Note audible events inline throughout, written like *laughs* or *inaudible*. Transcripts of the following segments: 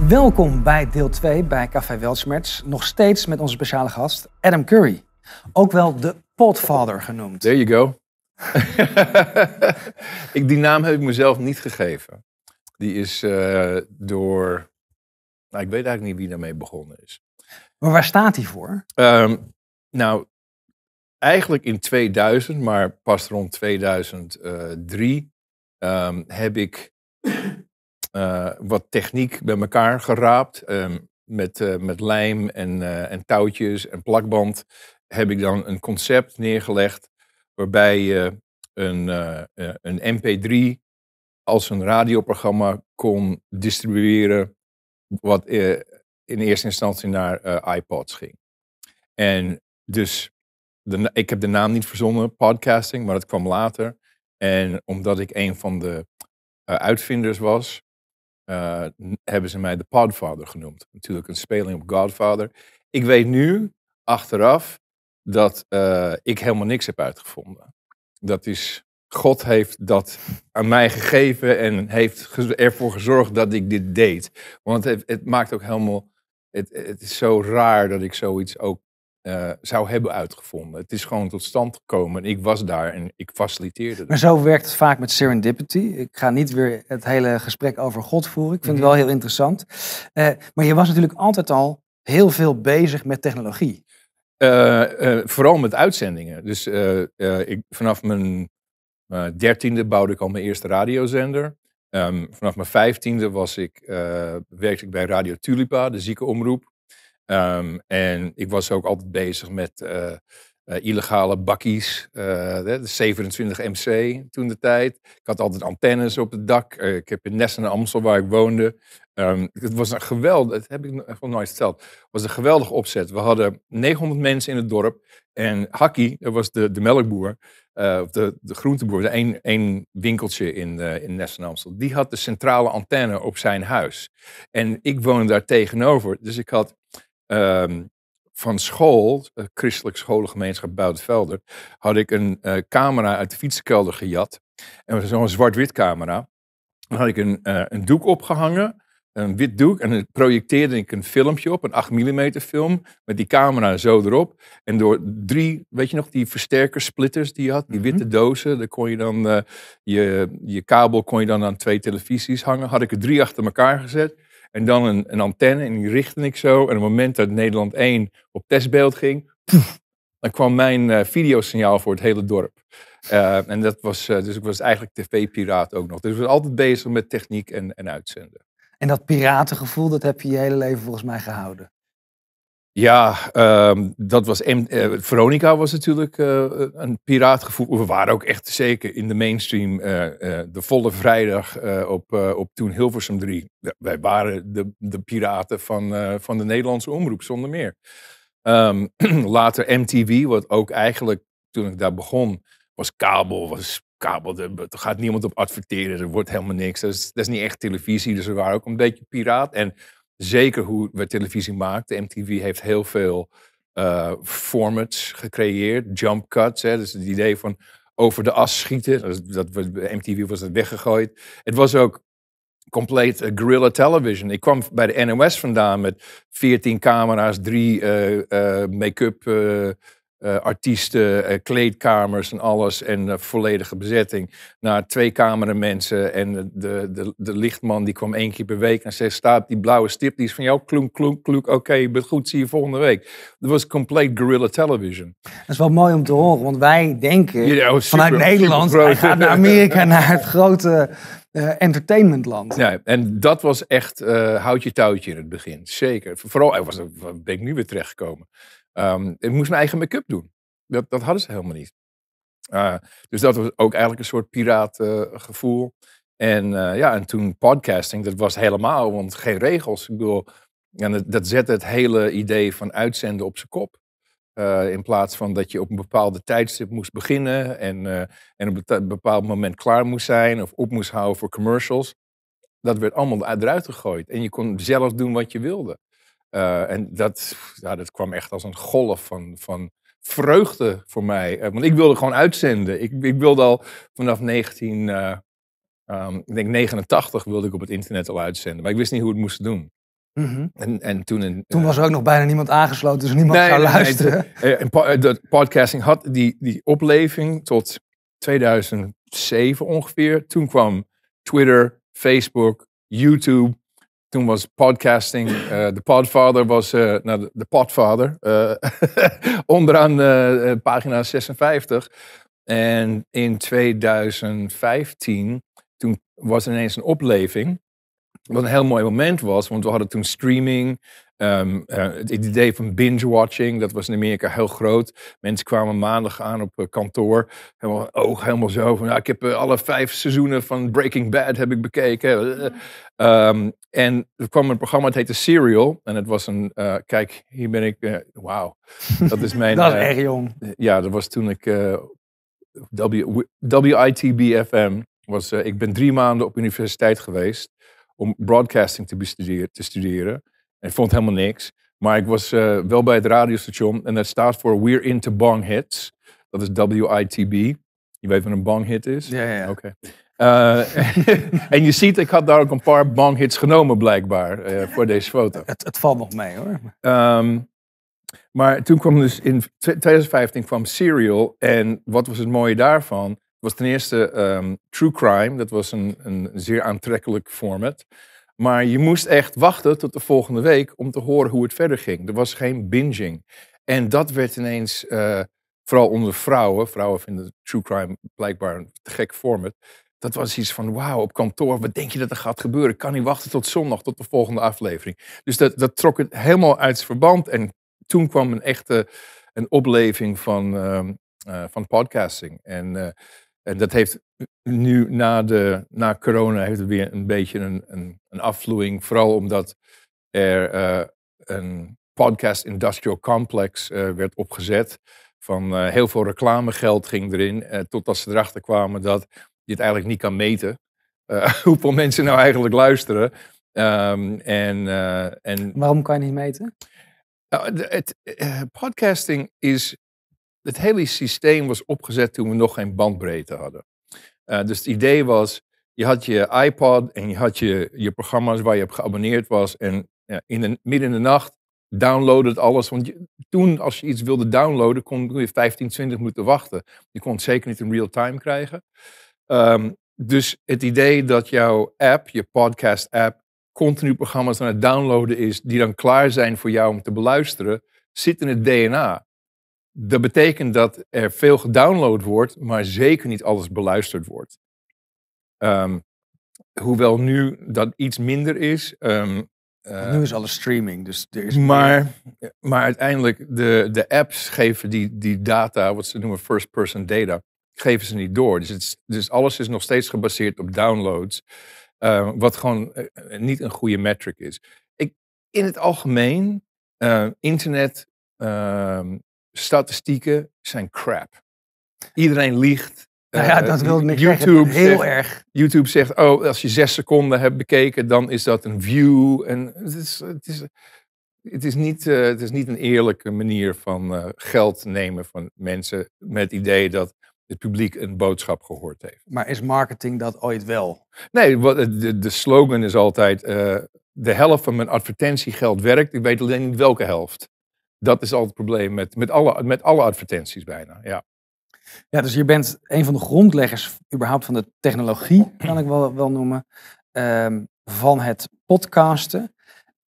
Welkom bij deel 2 bij Café Weltschmerz. Nog steeds met onze speciale gast Adam Curry. Ook wel de Potfather genoemd. There you go. *laughs* ik, die naam heb ik mezelf niet gegeven. Die is eh, door... Nou, ik weet eigenlijk niet wie daarmee begonnen is. Maar waar staat die voor? Ehm, nou, eigenlijk in 2000, maar pas rond 2003 eh, ehm, heb ik eh, wat techniek bij elkaar geraapt. Ehm, met, eh, met lijm en, eh, en touwtjes en plakband heb ik dan een concept neergelegd waarbij je een, een MP3 als een radioprogramma kon distribueren, wat in eerste instantie naar iPods ging. En dus, de, ik heb de naam niet verzonnen, podcasting, maar dat kwam later. En omdat ik een van de uitvinders was, uh, hebben ze mij de Podfather genoemd. Natuurlijk een speling op Godfather. Ik weet nu, achteraf, dat eh, ik helemaal niks heb uitgevonden. Dat is, God heeft dat aan mij gegeven en heeft ervoor gezorgd dat ik dit deed. Want het, het maakt ook helemaal, het is zo raar dat ik zoiets ook eh, zou hebben uitgevonden. Het is gewoon tot stand gekomen. Ik was daar en ik faciliteerde. het. Maar zo werkt het vaak met serendipity. Ik ga niet weer het hele gesprek over God voeren. Ik vind het mhm. wel heel interessant. Eh, maar je was natuurlijk altijd al heel veel bezig met technologie. Eh, vooral met uitzendingen. Dus ik, vanaf mijn dertiende bouwde ik al mijn eerste radiozender. Ehm, vanaf mijn vijftiende was ik, werkte ik bij Radio Tulipa, de ziekenomroep. Ehm, en ik was ook altijd bezig met eh, eh, illegale bakkies, eh, de 27 MC toen de tijd. Ik had altijd antennes op het dak. ik heb in Nessen en Amstel, waar ik woonde. Ehm, het was een geweldig, dat heb ik nog nooit verteld. Het was een geweldig opzet. We hadden 900 mensen in het dorp. En Hakkie, dat was de, de melkboer, of de, de groenteboer, de één, winkeltje in, in Nessen Amstel. Die had de centrale antenne op zijn huis. En ik woonde daar tegenover. Dus ik had Ehm, van school, eh, christelijk scholengemeenschap Buitenvelder, had ik een eh, camera uit de fietskelder gejat. En dat was zo'n zwart-wit camera. Dan had ik een, eh, een doek opgehangen, een wit doek, en dan projecteerde ik een filmpje op, een 8 mm film, met die camera zo erop. En door drie, weet je nog, die versterkersplitters die je had, die mhm. witte dozen, daar kon je dan, je, je kabel kon je dan aan twee televisies hangen, had ik er drie achter elkaar gezet. En dan een, een antenne en die richtte ik zo. En op het moment dat Nederland 1 op testbeeld ging, dan kwam mijn uh, videosignaal voor het hele dorp. Eh, en dat was, eh, dus ik was eigenlijk tv-piraat ook nog. Dus ik was altijd bezig met techniek en, en uitzenden. En dat piratengevoel, dat heb je je hele leven volgens mij gehouden. Ja, ehm, dat was. Eh, Veronica was natuurlijk uh, een piraatgevoel. We waren ook echt zeker in de mainstream. Eh, de volle vrijdag op, op toen Hilversum 3. Wij waren de, de piraten van, van de Nederlandse omroep, zonder meer. Ehm, *clears throat* later MTV, wat ook eigenlijk toen ik daar begon, was kabel. Was kabel. Er gaat niemand op adverteren. Er wordt helemaal niks. Dat is, dat is niet echt televisie. Dus we waren ook een beetje piraat. En zeker hoe we televisie maakten. MTV heeft heel veel eh, formats gecreëerd, jump cuts. Hè, dus het idee van over de as schieten. Dat, dat, MTV was het weggegooid. Het was ook compleet eh, guerrilla television. Ik kwam bij de NOS vandaan met 14 camera's, drie eh, make-up eh, artiesten, eh, kleedkamers en alles en eh, volledige bezetting. Naar twee cameramensen en de, de, de lichtman die kwam één keer per week en zei, staat die blauwe stip, die is van jou, kloek, kloek, kloek, oké, okay, je bent goed, zie je volgende week. Dat was complete guerrilla television. Dat is wel mooi om te horen, want wij denken oh, vanuit Nederland, *laughs* naar Amerika, *laughs* naar het grote... Uh, entertainmentland. Ja, en dat was echt houd houtje touwtje in het begin. Zeker. Vooral, was, ben ik nu weer terechtgekomen. Ehm, ik moest mijn eigen make-up doen. Dat, dat hadden ze helemaal niet. Eh, dus dat was ook eigenlijk een soort piratengevoel. En eh, ja, en toen podcasting, dat was helemaal, want geen regels. Ik bedoel, en dat, zette het hele idee van uitzenden op zijn kop. Eh, in plaats van dat je op een bepaalde tijdstip moest beginnen en, en op een bepaald moment klaar moest zijn of op moest houden voor commercials. Dat werd allemaal eruit gegooid. En je kon zelf doen wat je wilde. Eh, en dat, ja, dat kwam echt als een golf van, van vreugde voor mij. Eh, want ik wilde gewoon uitzenden. Ik, ik wilde al vanaf 19, eh, ehm, ik denk 89 wilde ik op het internet al uitzenden. Maar ik wist niet hoe het moest doen. Mhm. en, en toen, toen was er ook nog bijna niemand aangesloten, dus niemand nee, zou luisteren. Nee, en podcasting had die, die opleving tot 2007 ongeveer. Toen kwam Twitter, Facebook, YouTube toen was podcasting, eh, de uh, podfather was, uh, nou de podfather, uh, *laughs* onderaan pagina 56. En in 2015, toen was er ineens een opleving, wat een heel mooi moment was, want we hadden toen streaming, Ehm, eh, het idee van binge-watching, dat was in Amerika heel groot. Mensen kwamen maandag aan op eh, kantoor, helemaal, oog helemaal zo van, nou, ik heb eh, alle vijf seizoenen van Breaking Bad heb ik bekeken. Ehm, en er kwam een programma, het heette Serial. En het was een, kijk, hier ben ik, wauw. Dat is mijn... *laughs* dat is erg jong. Ja, dat was toen ik WITBFM was, ik ben drie maanden op universiteit geweest om broadcasting te, te studeren. Ik vond helemaal niks. Maar ik was eh, wel bij het radiostation en dat staat voor We're Into Bong Hits. Dat is WITB. Je weet wat een bong hit is? Ja, ja. Oké. Eh, *laughs* en je ziet, ik had daar ook een paar bong hits genomen blijkbaar eh, voor deze foto. Het, het, valt nog mee hoor. Ehm, maar toen kwam dus in 2015 kwam Serial en wat was het mooie daarvan? was ten eerste ehm, True Crime. Dat was een, een zeer aantrekkelijk format. Maar je moest echt wachten tot de volgende week om te horen hoe het verder ging. Er was geen binging. En dat werd ineens, eh, vooral onder vrouwen, vrouwen vinden true crime blijkbaar een te gek format. Dat was iets van, wauw, op kantoor, wat denk je dat er gaat gebeuren? Ik kan niet wachten tot zondag, tot de volgende aflevering. Dus dat, dat trok het helemaal uit zijn verband. En toen kwam een echte een opleving van, ehm, eh, van podcasting. En eh, en dat heeft nu na, de, na corona heeft het weer een beetje een, een, een afvloeiing. Vooral omdat er eh, een podcast industrial complex eh, werd opgezet. Van eh, heel veel reclamegeld ging erin. totdat ze erachter kwamen dat je het eigenlijk niet kan meten. *laughs* hoeveel mensen nou eigenlijk luisteren. Ehm, en, en... Waarom kan je niet meten? Nou, het, podcasting is het hele systeem was opgezet toen we nog geen bandbreedte hadden. Eh, dus het idee was, je had je iPod en je had je, je programma's waar je op geabonneerd was. En ja, in de, midden in de nacht downloadde het alles. Want toen, als je iets wilde downloaden, kon je 15, 20 minuten wachten. Je kon het zeker niet in real time krijgen. Ehm, dus het idee dat jouw app, je podcast app, continu programma's aan het downloaden is die dan klaar zijn voor jou om te beluisteren, zit in het DNA. Dat betekent dat er veel gedownload wordt, maar zeker niet alles beluisterd wordt. Ehm, hoewel nu dat iets minder is. Ehm, nu is eh, alles streaming, dus er is maar, maar uiteindelijk, de, de apps geven die, die data, wat ze noemen first-person data, geven ze niet door. Dus, het, dus alles is nog steeds gebaseerd op downloads, eh, wat gewoon eh, niet een goede metric is. Ik, in het algemeen, internet ehm, statistieken zijn crap. Iedereen liegt. Nou ja, eh, dat wilde ik YouTube zeggen. zegt, erg. YouTube zegt, oh, als je zes seconden hebt bekeken, dan is dat een view. En het is, het is, het is, niet, eh, het is niet een eerlijke manier van eh, geld nemen van mensen met het idee dat het publiek een boodschap gehoord heeft. Maar is marketing dat ooit wel? Nee, de, de slogan is altijd, de helft van mijn advertentiegeld werkt, ik weet alleen niet welke helft dat is al het probleem met, met, alle, met alle advertenties bijna. Ja. ja, dus je bent een van de grondleggers überhaupt van de technologie, kan ik wel, wel noemen, ehm, van het podcasten.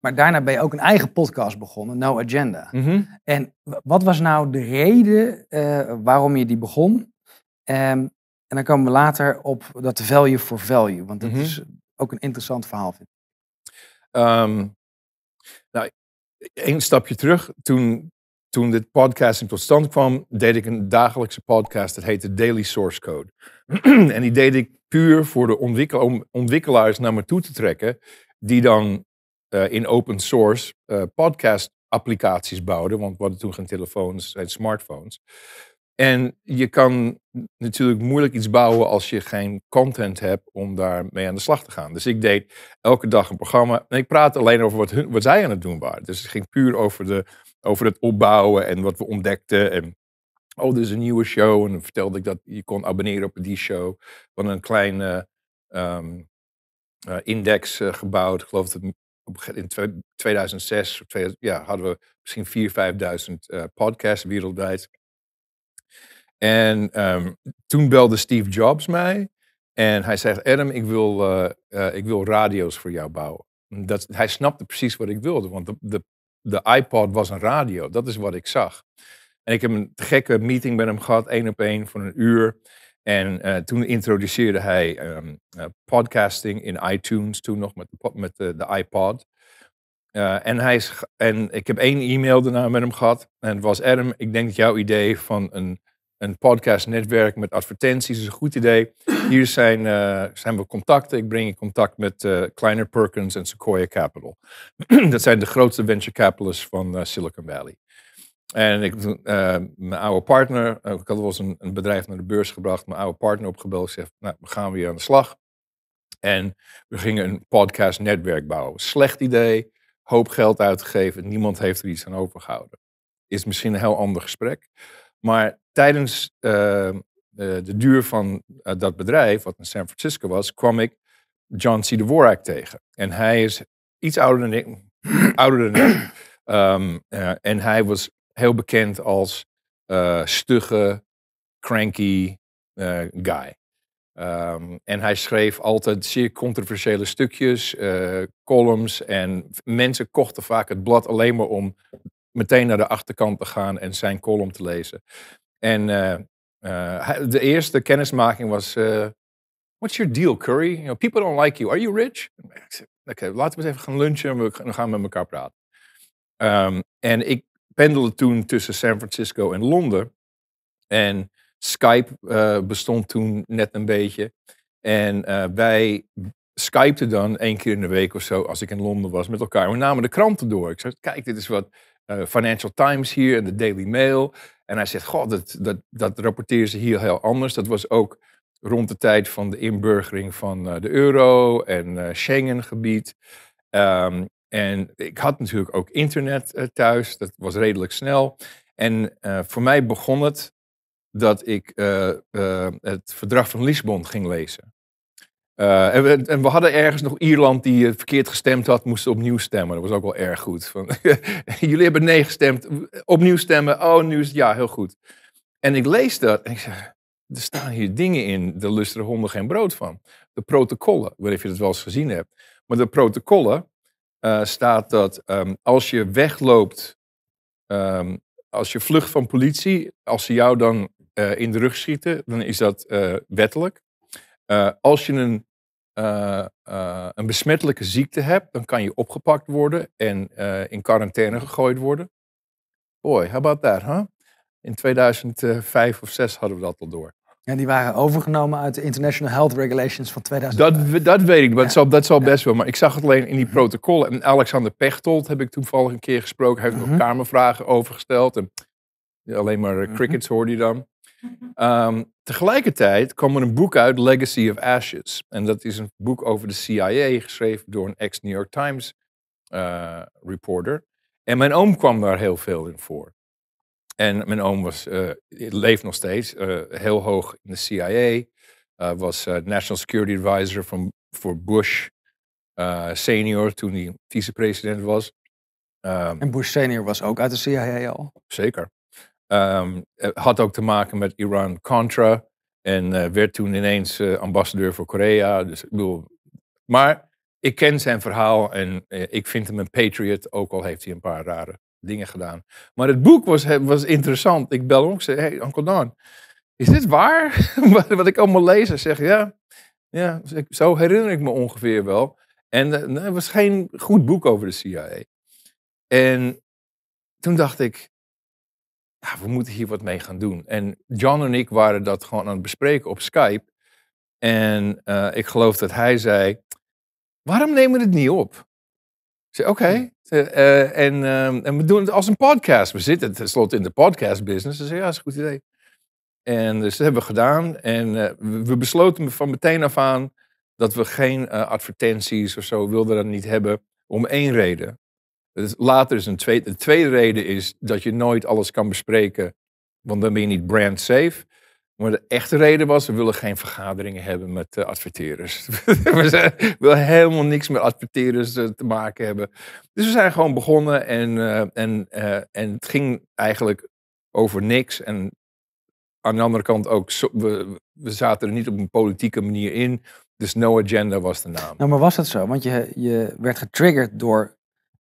Maar daarna ben je ook een eigen podcast begonnen, No Agenda. Mhm. En wat was nou de reden eh, waarom je die begon? Ehm, en dan komen we later op dat value for value, want dat mhm. is ook een interessant verhaal. Vind ik. Ehm, nou, één stapje terug. Toen, toen dit podcasting tot stand kwam, deed ik een dagelijkse podcast. Dat heette Daily Source Code. *clears throat* en die deed ik puur voor de om ontwikkelaars naar me toe te trekken. Die dan eh, in open source uh, podcast applicaties bouwden. Want we hadden toen geen telefoons en smartphones. En je kan natuurlijk moeilijk iets bouwen als je geen content hebt om daarmee aan de slag te gaan. Dus ik deed elke dag een programma. En ik praat alleen over wat, wat zij aan het doen waren. Dus het ging puur over, de, over het opbouwen en wat we ontdekten. En oh, er is een nieuwe show. En dan vertelde ik dat je kon abonneren op die show. Van een kleine ehm, eh, index eh, gebouwd. Ik geloof dat in 2006 ja, hadden we misschien 4.000, 5.000 uh, podcasts wereldwijd. En ehm, toen belde Steve Jobs mij. En hij zegt, Adam, ik wil, eh, eh, ik wil radio's voor jou bouwen. Dat, hij snapte precies wat ik wilde, want de, de, de iPod was een radio. Dat is wat ik zag. En ik heb een gekke meeting met hem gehad, één op één, voor een uur. En eh, toen introduceerde hij ehm, podcasting in iTunes, toen nog met, met de, iPod. en, hij is, en ik heb één e-mail daarna met hem gehad. En was Adam, ik denk dat jouw idee van een een podcastnetwerk met advertenties is een goed idee. Hier zijn, eh, zijn we contacten. Ik breng in contact met eh, Kleiner Perkins en Sequoia Capital. *clears throat* dat zijn de grootste venture capitalists van eh, Silicon Valley. En ik, mijn oude partner, ik had wel eens een, een, bedrijf naar de beurs gebracht, mijn oude partner opgebeld, zegt, nou, we gaan weer aan de slag. En we gingen een podcastnetwerk bouwen. Slecht idee, hoop geld uitgegeven, niemand heeft er iets aan overgehouden. Is misschien een heel ander gesprek. Maar tijdens eh, eh, de duur van eh, dat bedrijf, wat in San Francisco was, kwam ik John C. Dvorak tegen. En hij is iets ouder dan ik. *clears throat* ouder dan ik. *clears throat* Ehm, en hij was heel bekend als stugge, cranky guy. Ehm, en hij schreef altijd zeer controversiële stukjes, columns. En mensen kochten vaak het blad alleen maar om meteen naar de achterkant te gaan en zijn column te lezen. En eh, eh, de eerste kennismaking was: eh, What's your deal, Curry? You know, people don't like you. Are you rich? Oké, laten we eens even gaan lunchen en we gaan met elkaar praten. Ehm, en ik pendelde toen tussen San Francisco en Londen. En Skype bestond toen net een beetje. En wij skypten dan één keer in de week of zo, als ik in Londen was, met elkaar. We namen de kranten door. Ik zei, kijk, dit is wat eh, Financial Times hier en de Daily Mail. En hij zegt, god, dat, dat, dat rapporteren ze hier heel anders. Dat was ook rond de tijd van de inburgering van eh, de euro en eh, Schengengebied. Um, en ik had natuurlijk ook internet thuis. Dat was redelijk snel. En voor mij begon het dat ik het verdrag van Lissabon ging lezen. Eh, en, we, hadden ergens nog Ierland die eh, verkeerd gestemd had, moesten opnieuw stemmen. Dat was ook wel erg goed. Van, *laughs* Jullie hebben nee gestemd, opnieuw stemmen. Oh, nu is het ja, heel goed. En ik lees dat en ik zeg, er staan hier dingen in, de lusten honden geen brood van. De protocollen, weet of je dat wel eens gezien hebt. Maar de protocollen eh, staat dat ehm, als je wegloopt, ehm, als je vlucht van politie, als ze jou dan in de rug schieten, dan is dat wettelijk. Eh, als je een, eh, eh, een besmettelijke ziekte hebt, dan kan je opgepakt worden en in quarantaine gegooid worden. Boy, how about that, huh? In 2005 of 6 hadden we dat al door. Ja, die waren overgenomen uit de International Health Regulations van 2005. Dat, dat weet ik, dat, zal, dat zal best wel. Maar ik zag het alleen in die mhm. protocollen. En Alexander Pechtold heb ik toevallig een keer gesproken. Hij heeft nog mm kamervragen overgesteld. En alleen maar mhm. crickets hoorde je dan. Ehm, tegelijkertijd kwam er een boek uit, Legacy of Ashes. En dat is een boek over de CIA, geschreven door een ex-New York Times eh, reporter. En mijn oom kwam daar heel veel in voor. En mijn oom was, eh, leeft nog steeds, eh, heel hoog in de CIA. was National Security Advisor van, voor Bush senior toen hij vicepresident was. Ehm en Bush senior was ook uit de CIA al? Zeker het ehm, eh, had ook te maken met Iran-Contra. En eh, werd toen ineens eh, ambassadeur voor Korea. Dus, ik bedoel, maar ik ken zijn verhaal en ik vind hem een patriot. Ook al heeft hij een paar rare dingen gedaan. Maar het boek was, was interessant. Ik bel hem ook zei, hey, Uncle Don, is dit waar? *laughs* wat, ik allemaal lees en zeg, ja, ja zo herinner ik me ongeveer wel. En het was geen goed boek over de CIA. En toen dacht ik, we moeten hier wat mee gaan doen. En John en ik waren dat gewoon aan het bespreken op Skype. En eh, ik geloof dat hij zei, waarom nemen we het niet op? Ik zei, oké. Hmm. Eh, eh, en, ehm, en we doen het als een podcast. We zitten tenslotte in de podcast business. Dus ja, dat is een goed idee. En dus dat hebben we gedaan. En we, we besloten van meteen af aan dat we geen advertenties of zo wilden dat niet hebben. Om één reden. Later is een tweede, de tweede reden is dat je nooit alles kan bespreken, want dan ben je niet brand safe. Maar de echte reden was, we willen geen vergaderingen hebben met uh, adverteerders. *laughs* we willen helemaal niks met adverteerders eh, te maken hebben. Dus we zijn gewoon begonnen en, eh, en, en het ging eigenlijk over niks. En aan de andere kant ook, we, we zaten er niet op een politieke manier in. Dus No Agenda was de naam. Nou, maar was dat zo? Want je, je werd getriggerd door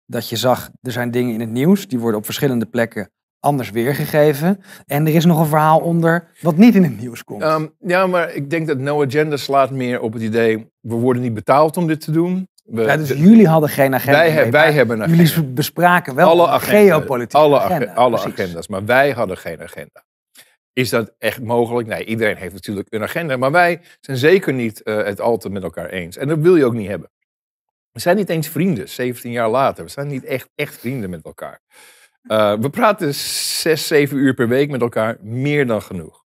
dat je zag, er zijn dingen in het nieuws, die worden op verschillende plekken anders weergegeven. En er is nog een verhaal onder wat niet in het nieuws komt. Ehm, ja, maar ik denk dat No Agenda slaat meer op het idee, we worden niet betaald om dit te doen. ja, dus jullie hadden geen agenda. Wij, hebben, wij hebben een Jullie bespraken wel alle geopolitieke alle, alle agenda's, maar wij hadden geen agenda. Is dat echt mogelijk? Nee, iedereen heeft natuurlijk een agenda. Maar wij zijn zeker niet uh, het altijd met elkaar eens. En dat wil je ook niet hebben. We zijn niet eens vrienden, 17 jaar later. We zijn niet echt, echt vrienden met elkaar. Eh, we praten 6, 7 uur per week met elkaar, meer dan genoeg.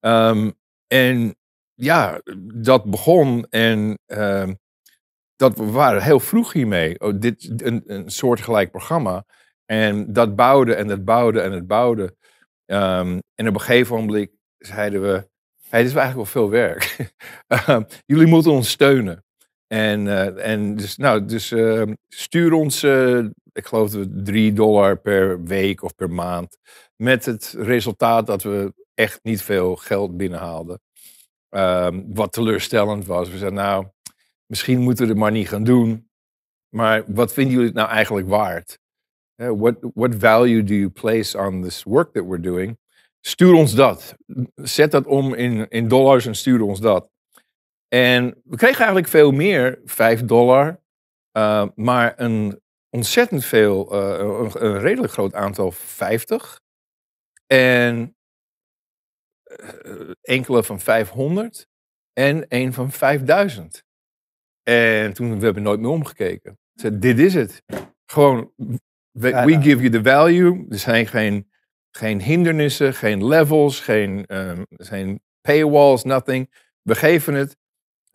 Ehm, en ja, dat begon en ehm, dat, we waren heel vroeg hiermee. Oh, dit, een, een soortgelijk programma. En dat bouwde en dat bouwde en dat bouwde. Ehm, en op een gegeven moment zeiden we, Het dit is eigenlijk wel veel werk. *laughs* jullie moeten ons steunen. En, eh, en dus, nou, dus ehm, stuur ons, eh, ik geloof, 3 dollar per week of per maand. Met het resultaat dat we echt niet veel geld binnenhaalden. Ehm, wat teleurstellend was. We zeiden, nou, misschien moeten we het maar niet gaan doen. Maar wat vinden jullie het nou eigenlijk waard? Eh, what, what value do you place on this work that we're doing? Stuur ons dat. Zet dat om in, in dollars en stuur ons dat. En we kregen eigenlijk veel meer, 5 dollar, eh, maar een ontzettend veel, eh, een, een, redelijk groot aantal 50. En enkele eh, van 500 en een van 5000. En toen we hebben nooit meer omgekeken. dit is het. Gewoon, we, give you the value. Er zijn geen, geen hindernissen, geen levels, geen, ehm, geen paywalls, nothing. We geven het.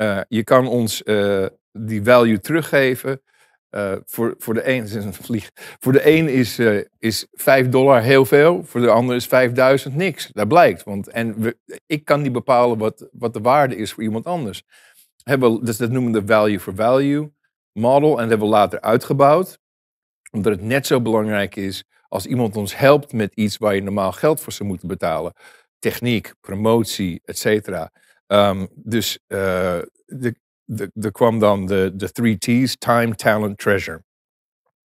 Eh, je kan ons eh, die value teruggeven. Eh, voor, voor, de een, is *laughs* een vlieg. voor de een is, is 5 dollar heel veel, voor de ander is 5000 niks. Dat blijkt. Want, en ik kan niet bepalen wat, wat de waarde is voor iemand anders. Hebben, dus dat noemen we de value for value model. En dat hebben we later uitgebouwd. Omdat het net zo belangrijk is als iemand ons helpt met iets waar je normaal geld voor zou moeten betalen. Techniek, promotie, et cetera Ehm, dus er eh, de, de, de kwam dan de, de three T's, time, talent, treasure.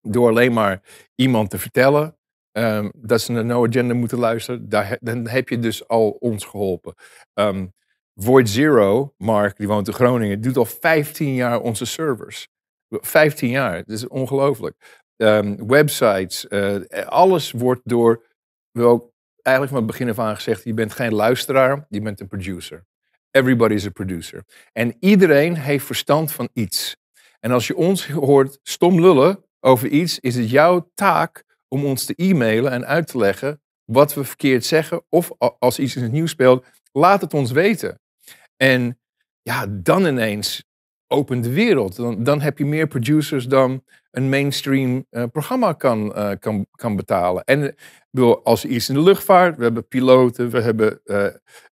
Door alleen maar iemand te vertellen ehm, dat ze naar No Agenda moeten luisteren, daar, dan heb je dus al ons geholpen. Ehm, Void Zero, Mark, die woont in Groningen, doet al 15 jaar onze servers. 15 jaar, dat is ongelooflijk. websites, eh, alles wordt door, wel eigenlijk van het begin af aan gezegd, je bent geen luisteraar, je bent een producer. Everybody is a producer. En iedereen heeft verstand van iets. En als je ons hoort stom lullen over iets, is het jouw taak om ons te e-mailen en uit te leggen wat we verkeerd zeggen. Of als iets in het nieuws speelt, laat het ons weten. En ja, dan ineens open de wereld. Dan, dan heb je meer producers dan een mainstream eh, programma kan, eh, kan, kan betalen. En eh, ik bedoel, als iets in de luchtvaart, we hebben piloten, we hebben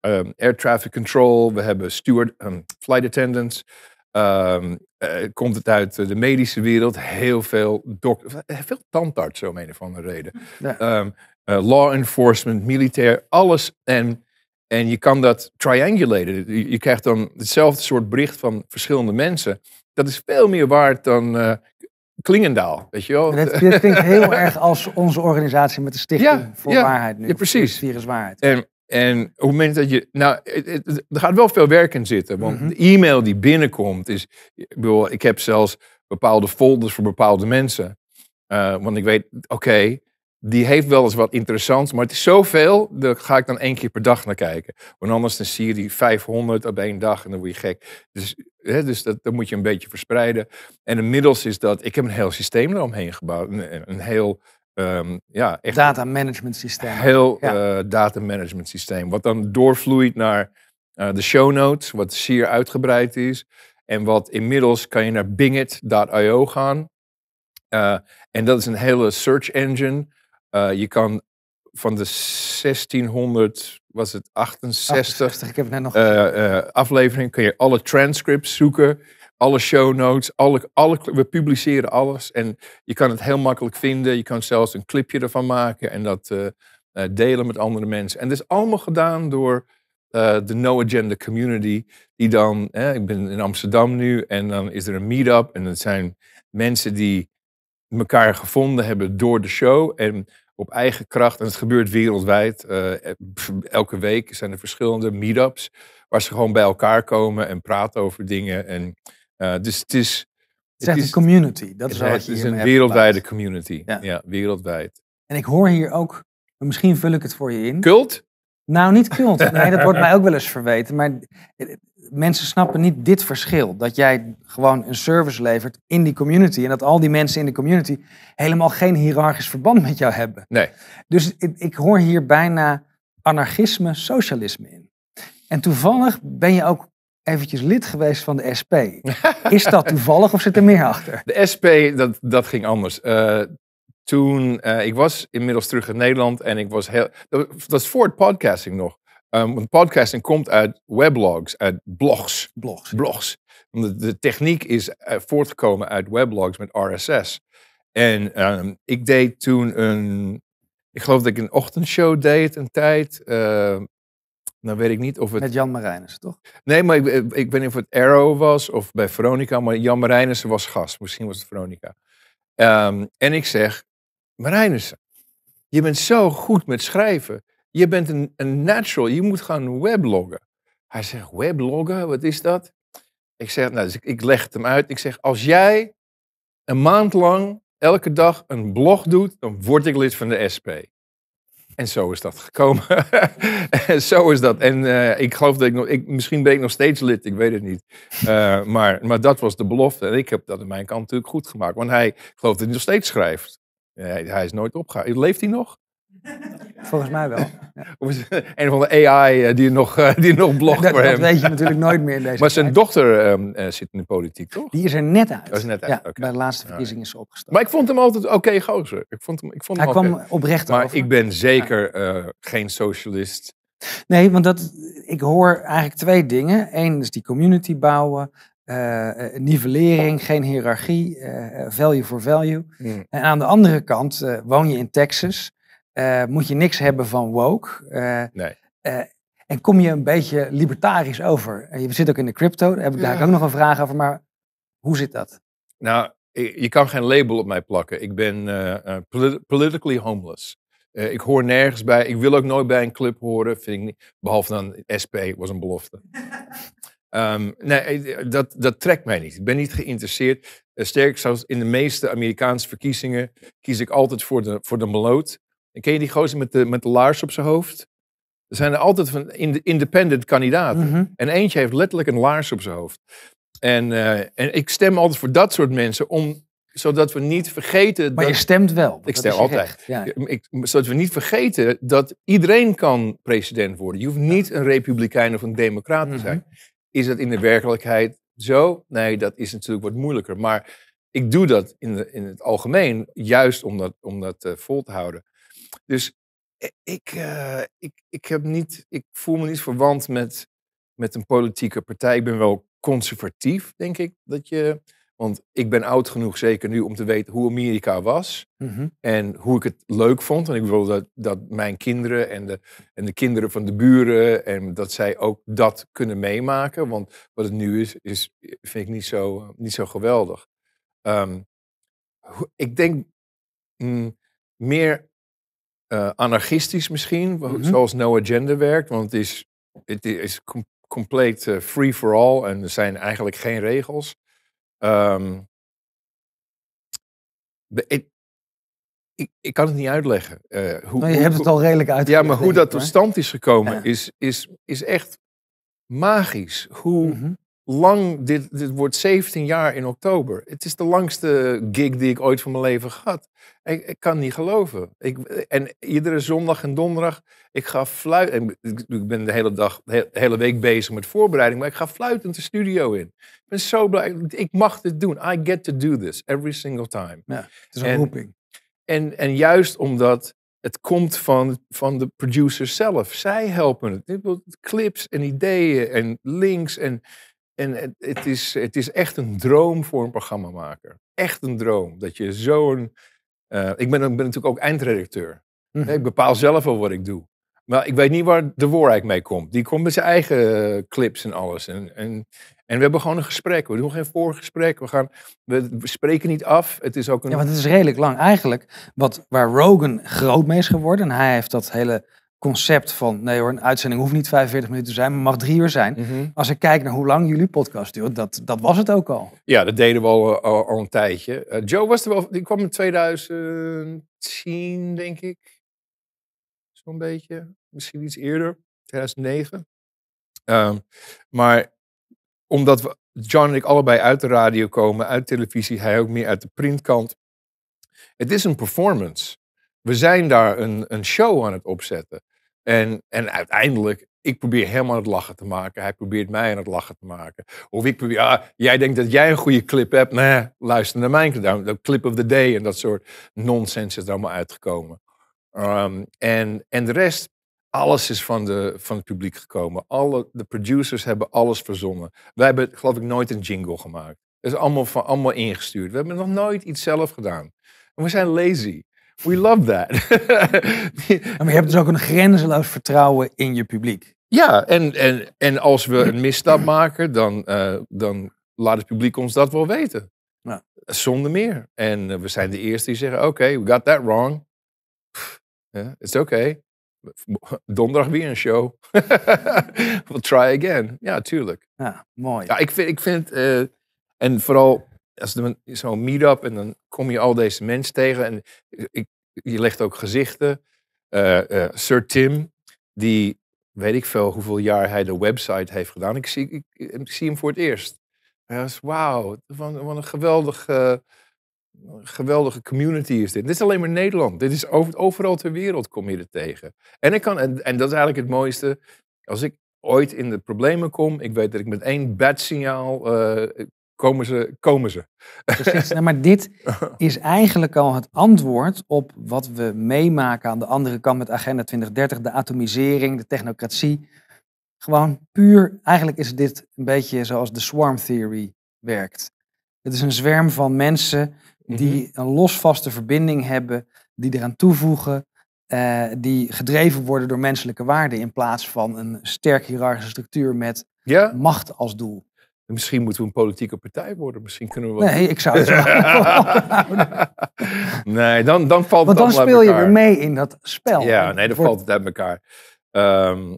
ehm, air traffic control, we hebben steward, um, flight attendants. Ehm, komt het uit de medische wereld, heel veel dokters, veel tandarts om een of andere reden. law enforcement, militair, alles. En en je kan dat trianguleren. Je krijgt dan hetzelfde soort bericht van verschillende mensen. Dat is veel meer waard dan eh, Klingendaal, weet je wel. klinkt heel *laughs* erg als onze organisatie met de Stichting voor Waarheid nu. Ja, precies. Virus Waarheid. En, en op het moment dat je... Nou, het, er gaat wel veel werk in zitten. Want mhm. de e-mail die binnenkomt is... Ik, bedoel, ik heb zelfs bepaalde folders voor bepaalde mensen. Eh, want ik weet, oké, die heeft wel eens wat interessants, maar het is zoveel, daar ga ik dan één keer per dag naar kijken. Want anders dan zie je die 500 op één dag en dan word je gek. Dus, hè, dus dat, dat moet je een beetje verspreiden. En inmiddels is dat, ik heb een heel systeem eromheen gebouwd. Een, heel, um, ja, echt. Data management systeem. Heel eh, data management systeem. Wat dan doorvloeit naar eh, de show notes, wat zeer uitgebreid is. En wat inmiddels kan je naar bingit.io gaan. Eh, en dat is een hele search engine eh, je kan van de 1600, was het 68, 68 ik heb net nog... Eh, eh, aflevering, kun je alle transcripts zoeken alle show notes, alle, we publiceren alles. En je kan het heel makkelijk vinden. Je kan zelfs een clipje ervan maken en dat delen met andere mensen. En dat is allemaal gedaan door de No Agenda community. Die dan, ik ben in Amsterdam nu en dan is er een meetup. En dat zijn mensen die elkaar gevonden hebben door de show. En op eigen kracht. En het gebeurt wereldwijd. Eh, eh, elke week zijn er verschillende meetups. Waar ze gewoon bij elkaar komen en praten over dingen. En, eh, dus het is. Het, is een community. Dat is het, wat je het is een wereldwijde community. Ja. ja. wereldwijd. En ik hoor hier ook. Misschien vul ik het voor je in. Kult? Nou, niet cult. Nee, dat wordt mij ook wel eens verweten. Maar mensen snappen niet dit verschil. Dat jij gewoon een service levert in die community. En dat al die mensen in de community helemaal geen hiërarchisch verband met jou hebben. Nee. Dus ik, ik hoor hier bijna anarchisme, socialisme in. En toevallig ben je ook eventjes lid geweest van de SP. *laughs* Is dat toevallig of zit er meer achter? De SP, dat, dat ging anders. Eh, toen, eh, ik was inmiddels terug in Nederland en ik was heel, dat, was is voor het podcasting nog. Um, want podcasting komt uit weblogs, uit blogs. Blogs. blogs. De, de techniek is eh, voortgekomen uit weblogs met RSS. En ehm, ik deed toen een, ik geloof dat ik een ochtendshow deed een tijd. Dan ehm, nou weet ik niet of het... Met Jan Marijnissen, toch? Nee, maar ik, ik, eh, ik weet niet of het Arrow was of bij Veronica. Maar Jan Marijnissen was gast. Misschien was het Veronica. en ik zeg, Marijnissen, je bent zo goed met schrijven. Je bent een, een natural. Je moet gaan webloggen. Hij zegt, webloggen, wat is dat? Ik zeg, nou, dus ik, leg het hem uit. Ik zeg, als jij een maand lang elke dag een blog doet, dan word ik lid van de SP. En zo is dat gekomen. *laughs* en zo is dat. En eh, ik geloof dat ik nog, misschien ben ik nog steeds lid, ik weet het niet. Eh, maar, maar dat was de belofte. En ik heb dat aan mijn kant natuurlijk goed gemaakt. Want hij gelooft dat hij nog steeds schrijft. Hij, is nooit opgegaan. Leeft hij nog? Volgens mij wel. *laughs* Of is een van de AI eh, die nog, eh, die nog blogt dat, voor hem. Dat weet je natuurlijk nooit meer in deze *laughs* Maar zijn dochter ehm, eh, zit in de politiek, toch? Die is er net uit. Dat oh, net uit. Ja, Bij de laatste verkiezingen is ze opgestapt. Maar ik vond hem altijd oké okay, gozer. Ik vond hem, ik vond Hij hem kwam oprecht Maar ik ben zeker geen socialist. Nee, want dat, ik hoor eigenlijk twee dingen. Eén is die community bouwen uh, nivellering, geen hiërarchie, eh, value for value. Hmm. En aan de andere kant woon je in Texas, moet je niks hebben van woke. Nee. en kom je een beetje libertarisch over. je zit ook in de crypto, daar heb ik daar ook nog een vraag over, maar hoe zit dat? Nou, je kan geen label op mij plakken. Ik ben politically homeless. ik hoor nergens bij. Ik wil ook nooit bij een club horen. Vind ik niet, behalve dan SP, was een belofte. *laughs* Ehm, nee, eh, dat, dat trekt mij niet. Ik ben niet geïnteresseerd. Eh, sterk, zelfs in de meeste Amerikaanse verkiezingen kies ik altijd voor de, voor de meloot. En ken je die gozer met de, met de laars op zijn hoofd? Er zijn er altijd van in, independent kandidaten. Mhm. En eentje heeft letterlijk een laars op zijn hoofd. En, eh, en ik stem altijd voor dat soort mensen, om, zodat we niet vergeten. Maar je stemt wel. Ik stem altijd. Ik, zodat we niet vergeten dat iedereen kan president worden. Je hoeft niet een republikein of een democrat te mhm. zijn. Is dat in de werkelijkheid zo? Nee, dat is natuurlijk wat moeilijker. Maar ik doe dat in, in het algemeen juist om dat, om dat eh, vol te houden. Dus e, ik, eh, ik, ik, heb niet, ik voel me niet verwant met, met een politieke partij. Ik ben wel conservatief, denk ik. Dat je want ik ben oud genoeg, zeker nu, om te weten hoe Amerika was. Mhm. En hoe ik het leuk vond. En ik wil dat, dat mijn kinderen en de, en de kinderen van de buren. En dat zij ook dat kunnen meemaken. Want wat het nu is, is vind ik niet zo, niet zo geweldig. Ehm, ik denk mm, meer eh, anarchistisch misschien. Mhm. Zoals No Agenda werkt. Want het is, het is compleet eh, free for all. En er zijn eigenlijk geen regels. Um, ik, ik, ik, kan het niet uitleggen. Uh, hoe, nou, je hebt het al redelijk uitgelegd. Ja, maar hoe dat tot stand is gekomen is, is, is echt magisch. Hoe, mhm lang, dit, dit wordt 17 jaar in oktober. Het is de langste gig die ik ooit van mijn leven gehad. Ik, ik kan niet geloven. Ik, en iedere zondag en donderdag, ik ga fluiten. Ik ben de hele, dag, de hele week bezig met voorbereiding, maar ik ga fluitend de studio in. Ik ben zo blij. Ik mag dit doen. I get to do this every single time. Ja, is een en, roeping. En, en juist omdat het komt van, van de producer zelf. Zij helpen het. Clips en ideeën en links en en het, is, het is echt een droom voor een programmamaker. Echt een droom. Dat je zo'n. Eh, ik, ben, ben natuurlijk ook eindredacteur. Mhm. Ik bepaal zelf wel wat ik doe. Maar ik weet niet waar de Warrijk mee komt. Die komt met zijn eigen clips en alles. En, en, en we hebben gewoon een gesprek. We doen geen voorgesprek. We, gaan, we, spreken niet af. Het is ook een... Ja, want het is redelijk lang. Eigenlijk, wat, waar Rogan groot mee is geworden. Hij heeft dat hele concept van nee hoor, een uitzending hoeft niet 45 minuten te zijn, maar mag drie uur zijn. Mhm. Als ik kijk naar hoe lang jullie podcast duurt, dat, dat was het ook al. Ja, dat deden we al, al, een tijdje. Eh, Joe was er wel, die kwam in 2010, denk ik. Zo'n beetje. Misschien iets eerder, 2009. Ehm, maar omdat we, John en ik allebei uit de radio komen, uit televisie, hij ook meer uit de printkant. Het is een performance. We zijn daar een, een show aan het opzetten. En, en uiteindelijk, ik probeer hem aan het lachen te maken. Hij probeert mij aan het lachen te maken. Of ik probeer, ah, jij denkt dat jij een goede clip hebt. Nee, luister naar mijn de clip of the day. En dat soort nonsens is er allemaal uitgekomen. Ehm, en, en de rest, alles is van, de, van het publiek gekomen. Alle, de producers hebben alles verzonnen. Wij hebben, geloof ik, nooit een jingle gemaakt. Dat is allemaal, van, allemaal ingestuurd. We hebben nog nooit iets zelf gedaan. we zijn lazy. We love that. *laughs* maar je hebt dus ook een grenzeloos vertrouwen in je publiek. Ja, en, en, en als we een misstap maken, dan, eh, dan laat het publiek ons dat wel weten. Ja. Zonder meer. En eh, we zijn de eerste die zeggen, oké, we got that wrong. it's okay. Donderdag weer een show. *laughs* we'll try again. Ja, tuurlijk. Ja, mooi. Ja, ik vind, ik vind eh, en vooral als dan zo'n meet-up en dan kom je al deze mensen tegen en ik, je legt ook gezichten. Eh, eh, Sir Tim, die weet ik veel hoeveel jaar hij de website heeft gedaan. Ik zie, ik, zie hem voor het eerst. Hij was, wauw, wat, een geweldige, geweldige community is dit. Dit is alleen maar Nederland. Dit is overal ter wereld kom je er tegen. En, ik kan, en, dat is eigenlijk het mooiste. Als ik ooit in de problemen kom, ik weet dat ik met één bad signaal eh, komen ze. Komen ze. Precies. Nou, maar dit *laughs* is eigenlijk al het antwoord op wat we meemaken aan de andere kant met Agenda 2030, de atomisering, de technocratie. Gewoon puur, eigenlijk is dit een beetje zoals de swarm theory werkt. Het is een zwerm van mensen die mhm. een losvaste verbinding hebben, die eraan toevoegen, eh, die gedreven worden door menselijke waarden in plaats van een sterk hiërarchische structuur met macht als doel. Misschien moeten we een politieke partij worden. Misschien kunnen we wat... Nee, ik zou het *laughs* Nee, dan, dan valt Want dan speel je weer mee in dat spel. Ja, nee, dan valt het uit elkaar. Ehm,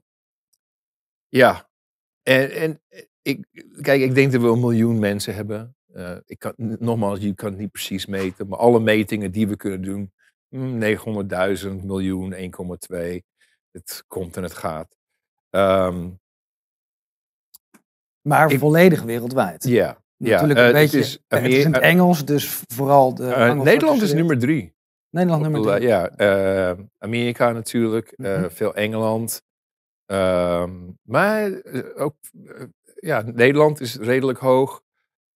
ja. En, en ik, kijk, ik denk dat we een miljoen mensen hebben. Eh, ik kan, nogmaals, je kan het niet precies meten. Maar alle metingen die we kunnen doen. 900.000, hm, miljoen, 1,2. Het komt en het gaat. Um, maar volledig wereldwijd. Ja. Natuurlijk eh, een beetje. Eh, het is, in het eh, Engels, dus vooral. De Nederland is nummer drie. Nederland nummer drie. Ja, Amerika natuurlijk, mhm. veel Engeland. Ehm, maar ook, ja, Nederland is redelijk hoog.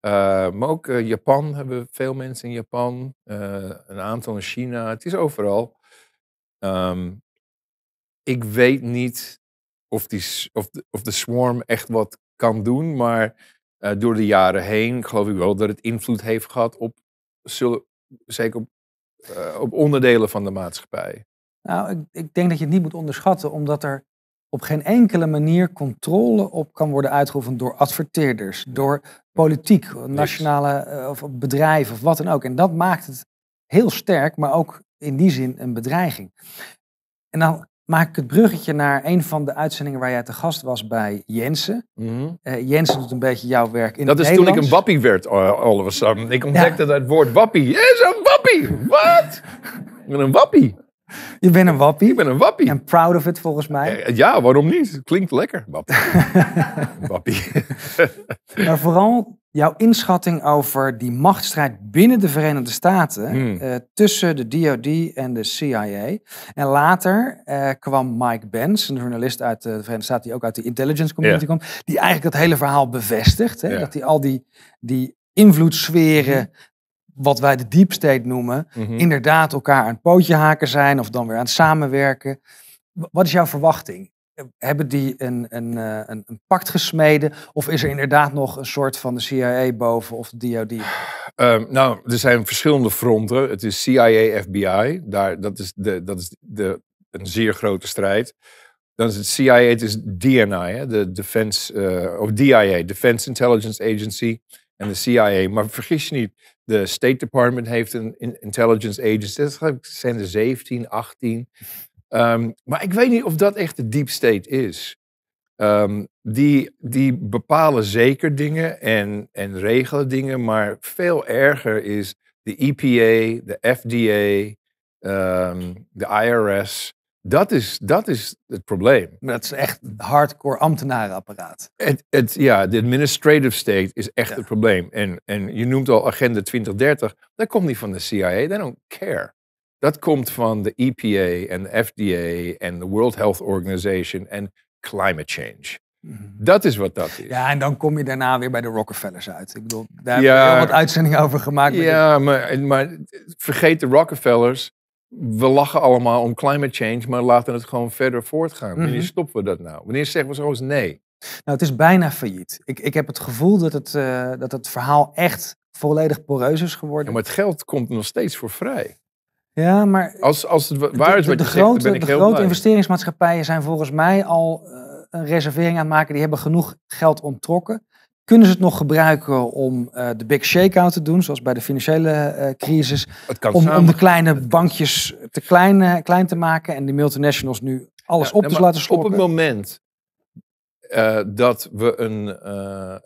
maar ook Japan hebben veel mensen in Japan. een aantal in China. Het is overal. Ehm, ik weet niet of, die, of, of de swarm echt wat kan doen. Maar eh, door de jaren heen geloof ik wel dat het invloed heeft gehad op, zullen, zeker op, eh, op onderdelen van de maatschappij. Nou, ik, ik, denk dat je het niet moet onderschatten, omdat er op geen enkele manier controle op kan worden uitgeoefend door adverteerders, door politiek, nationale eh, of bedrijven of wat dan ook. En dat maakt het heel sterk, maar ook in die zin een bedreiging. En dan maak ik het bruggetje naar een van de uitzendingen waar jij te gast was bij Jensen. Mm Jensen doet een beetje jouw werk in dat Dat is toen ik een wappie werd, eh, all of a sudden. Ik ontdekte ja. dat woord wappie. Is een wappie! Wat? ik ben een wappie. Je bent een wappie. Ik ben een wappie. En proud of it, volgens mij. Eh, ja, waarom niet? Klinkt lekker. Wappie. *laughs* wappie. maar vooral jouw inschatting over die machtsstrijd binnen de Verenigde Staten hmm. eh, tussen de DOD en de CIA. En later eh, kwam Mike Benz, een journalist uit de Verenigde Staten die ook uit de intelligence community komt, die eigenlijk dat hele verhaal bevestigt. Hè? Dat die al die, die invloedssferen hmm. wat wij de deep state noemen, mhm. inderdaad elkaar aan het pootje haken zijn of dan weer aan het samenwerken. Wat is jouw verwachting? hebben die een, een, eh, een, een, pact gesmeden? Of is er inderdaad nog een soort van de CIA boven of de DOD? Ehm, nou, er zijn verschillende fronten. Het is CIA, FBI. Daar, dat is, de, dat is de, een zeer grote strijd. Dan is het CIA, het is DNI, de Defense, eh, of DIA, Defense Intelligence Agency. En de CIA. Maar vergis je niet, de State Department heeft een intelligence agency. Dat zijn er 17, 18. Ehm, maar ik weet niet of dat echt de deep state is. Ehm, die, die bepalen zeker dingen en, en regelen dingen, maar veel erger is de EPA, de FDA, ehm, de IRS. Dat is, dat is het probleem. dat is echt hardcore ambtenarenapparaat. het, ja, de administrative state is echt het probleem. En, en je noemt al Agenda 2030. Dat komt niet van de CIA. They don't care. Dat komt van de EPA en de FDA en de World Health Organization en climate change. Mhm. Dat is wat dat is. Ja, en dan kom je daarna weer bij de Rockefellers uit. Ik bedoel, daar hebben we heel wat uitzendingen over gemaakt. Ja, maar, maar vergeet de Rockefellers. We lachen allemaal om climate change, maar laten het gewoon verder voortgaan. Wanneer mhm. stoppen we dat nou? Wanneer zeggen we zoals nee? Nou, het is bijna failliet. Ik, ik heb het gevoel dat het, eh, dat het verhaal echt volledig poreus is geworden. maar het geld komt er nog steeds voor vrij. Ja, maar als, als het waar is wat de, grote, zegt, de grote investeringsmaatschappijen zijn volgens mij al eh, een reservering aan het maken. Die hebben genoeg geld onttrokken. Kunnen ze het nog gebruiken om eh, de big shake-out te doen, zoals bij de financiële eh, crisis? Om, om, de kleine bankjes te klein, klein te maken en de multinationals nu alles op te laten slopen. Op het moment dat we een,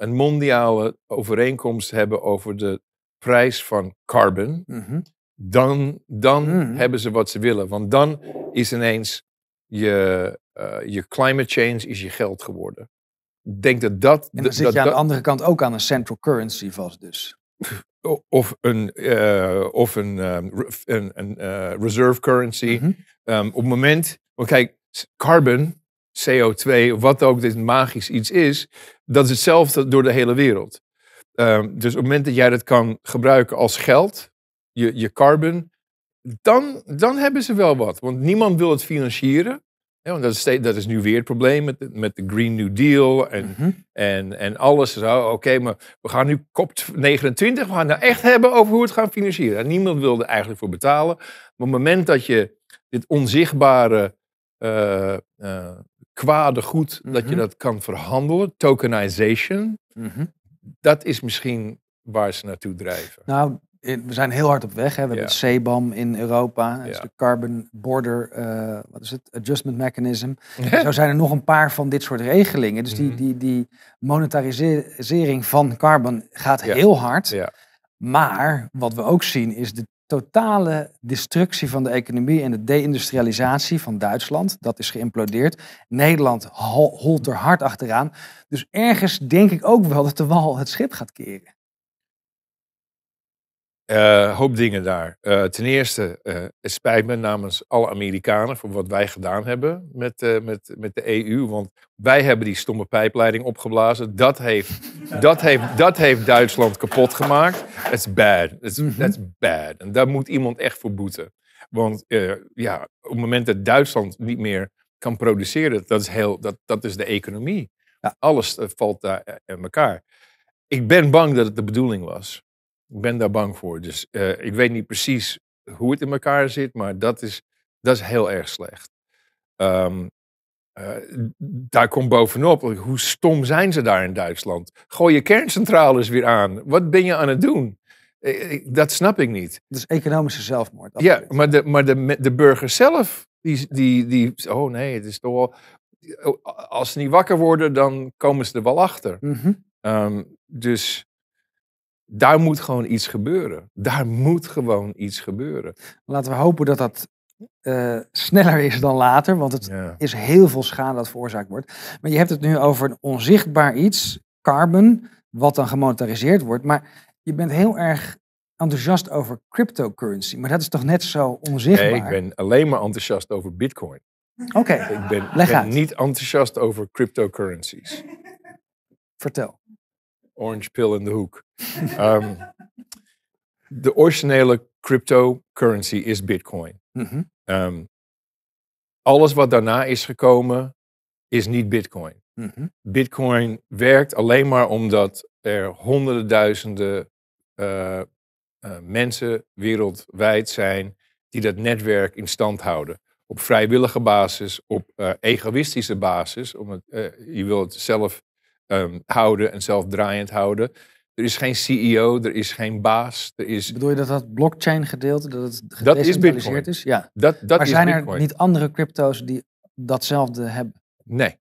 een mondiale overeenkomst hebben over de prijs van carbon, mhm dan, dan hmm. hebben ze wat ze willen. Want dan is ineens je, eh, je climate change is je geld geworden. Denk dat dat. En dan zit dat, je aan de andere kant ook aan een central currency vast, dus. Of een, eh, of een, ehm, een, eh, reserve currency. Mhm. Ehm, op het moment. Want kijk, carbon, CO2, wat ook dit magisch iets is. Dat is hetzelfde door de hele wereld. Ehm, dus op het moment dat jij dat kan gebruiken als geld je, je carbon, dan, dan hebben ze wel wat. Want niemand wil het financieren. want dat is, dat is nu weer het probleem met, de, met de Green New Deal en, mhm. en, en alles. Oké, maar we gaan nu COP29, we gaan nou echt hebben over hoe we het gaan financieren. En niemand er eigenlijk voor betalen. Maar op het moment dat je dit onzichtbare uh, kwade goed, dat je mhm. dat kan verhandelen, tokenization, mhm. dat is misschien waar ze naartoe drijven. Nou, we zijn heel hard op weg. Hè. We hebben het CBAM in Europa. de Carbon Border eh, wat is het? Adjustment Mechanism. *laughs* Zo zijn er nog een paar van dit soort regelingen. Dus die, mhm. die, die monetarisering van carbon gaat heel hard. Maar wat we ook zien is de totale destructie van de economie en de deindustrialisatie van Duitsland. Dat is geïmplodeerd. Nederland holt er hard achteraan. Dus ergens denk ik ook wel dat de wal het schip gaat keren. Eh, hoop dingen daar. Eh, ten eerste, uh, het spijt me namens alle Amerikanen voor wat wij gedaan hebben met, met, met de EU. Want wij hebben die stomme pijpleiding opgeblazen. Dat heeft, *laughs* dat heeft, dat heeft Duitsland kapot gemaakt. It's bad. That's, mhm. that's bad. En daar moet iemand echt voor boeten. Want ja, op het moment dat Duitsland niet meer kan produceren, dat is, heel, dat, dat is de economie. Alles valt daar in elkaar. Ik ben bang dat het de bedoeling was. Ik ben daar bang voor. Dus eh, ik weet niet precies hoe het in elkaar zit, maar dat is, dat is heel erg slecht. Ehm, eh, daar komt bovenop, hoe stom zijn ze daar in Duitsland? Gooi je kerncentrales weer aan. Wat ben je aan het doen? Eh, dat snap ik niet. Dus economische zelfmoord. Ja, maar, de, maar de, de burgers zelf, die, die, die. Oh nee, het is toch wel. Als ze niet wakker worden, dan komen ze er wel achter. Mhm. Ehm, dus daar moet gewoon iets gebeuren. Daar moet gewoon iets gebeuren. Laten we hopen dat dat eh, sneller is dan later, want het is heel veel schade dat veroorzaakt wordt. Maar je hebt het nu over een onzichtbaar iets, carbon, wat dan gemonetariseerd wordt. Maar je bent heel erg enthousiast over cryptocurrency, maar dat is toch net zo onzichtbaar? Nee, ik ben alleen maar enthousiast over bitcoin. Oké, ik ben, niet enthousiast over cryptocurrencies. Vertel orange pill in de hoek. *laughs* Ehm, de originele cryptocurrency is Bitcoin. Mhm. Ehm, alles wat daarna is gekomen is niet Bitcoin. Mhm. Bitcoin werkt alleen maar omdat er honderden duizenden eh, eh, mensen wereldwijd zijn die dat netwerk in stand houden. Op vrijwillige basis, op eh, egoïstische basis. Om het, je wilt het zelf Ehm, houden en zelfdraaiend houden. Er is geen CEO, er is geen baas. Er is... Bedoel je dat dat blockchain gedeelte, dat het gedecentraliseerd dat is, is? Ja. Dat, dat maar is zijn er niet andere crypto's die datzelfde hebben? Nee.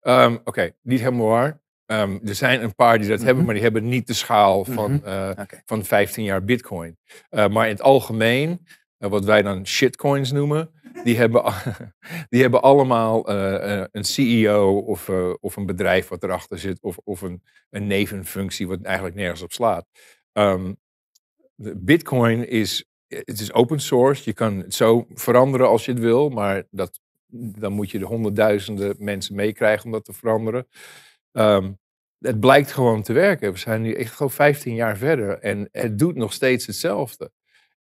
Ehm, oké, niet helemaal waar. Ehm, er zijn een paar die dat mhm. hebben, maar die hebben niet de schaal van, mhm. eh, van 15 jaar Bitcoin. Eh, maar in het algemeen wat wij dan shitcoins noemen, die hebben, *laughs* die hebben allemaal eh, eh, een CEO of, eh, of een bedrijf wat erachter zit, of, of een, een nevenfunctie wat eigenlijk nergens op slaat. Ehm, Bitcoin is, het is open source, je kan het zo veranderen als je het wil, maar dat, dan moet je de honderdduizenden mensen meekrijgen om dat te veranderen. Ehm, het blijkt gewoon te werken. We zijn nu echt gewoon 15 jaar verder en het doet nog steeds hetzelfde.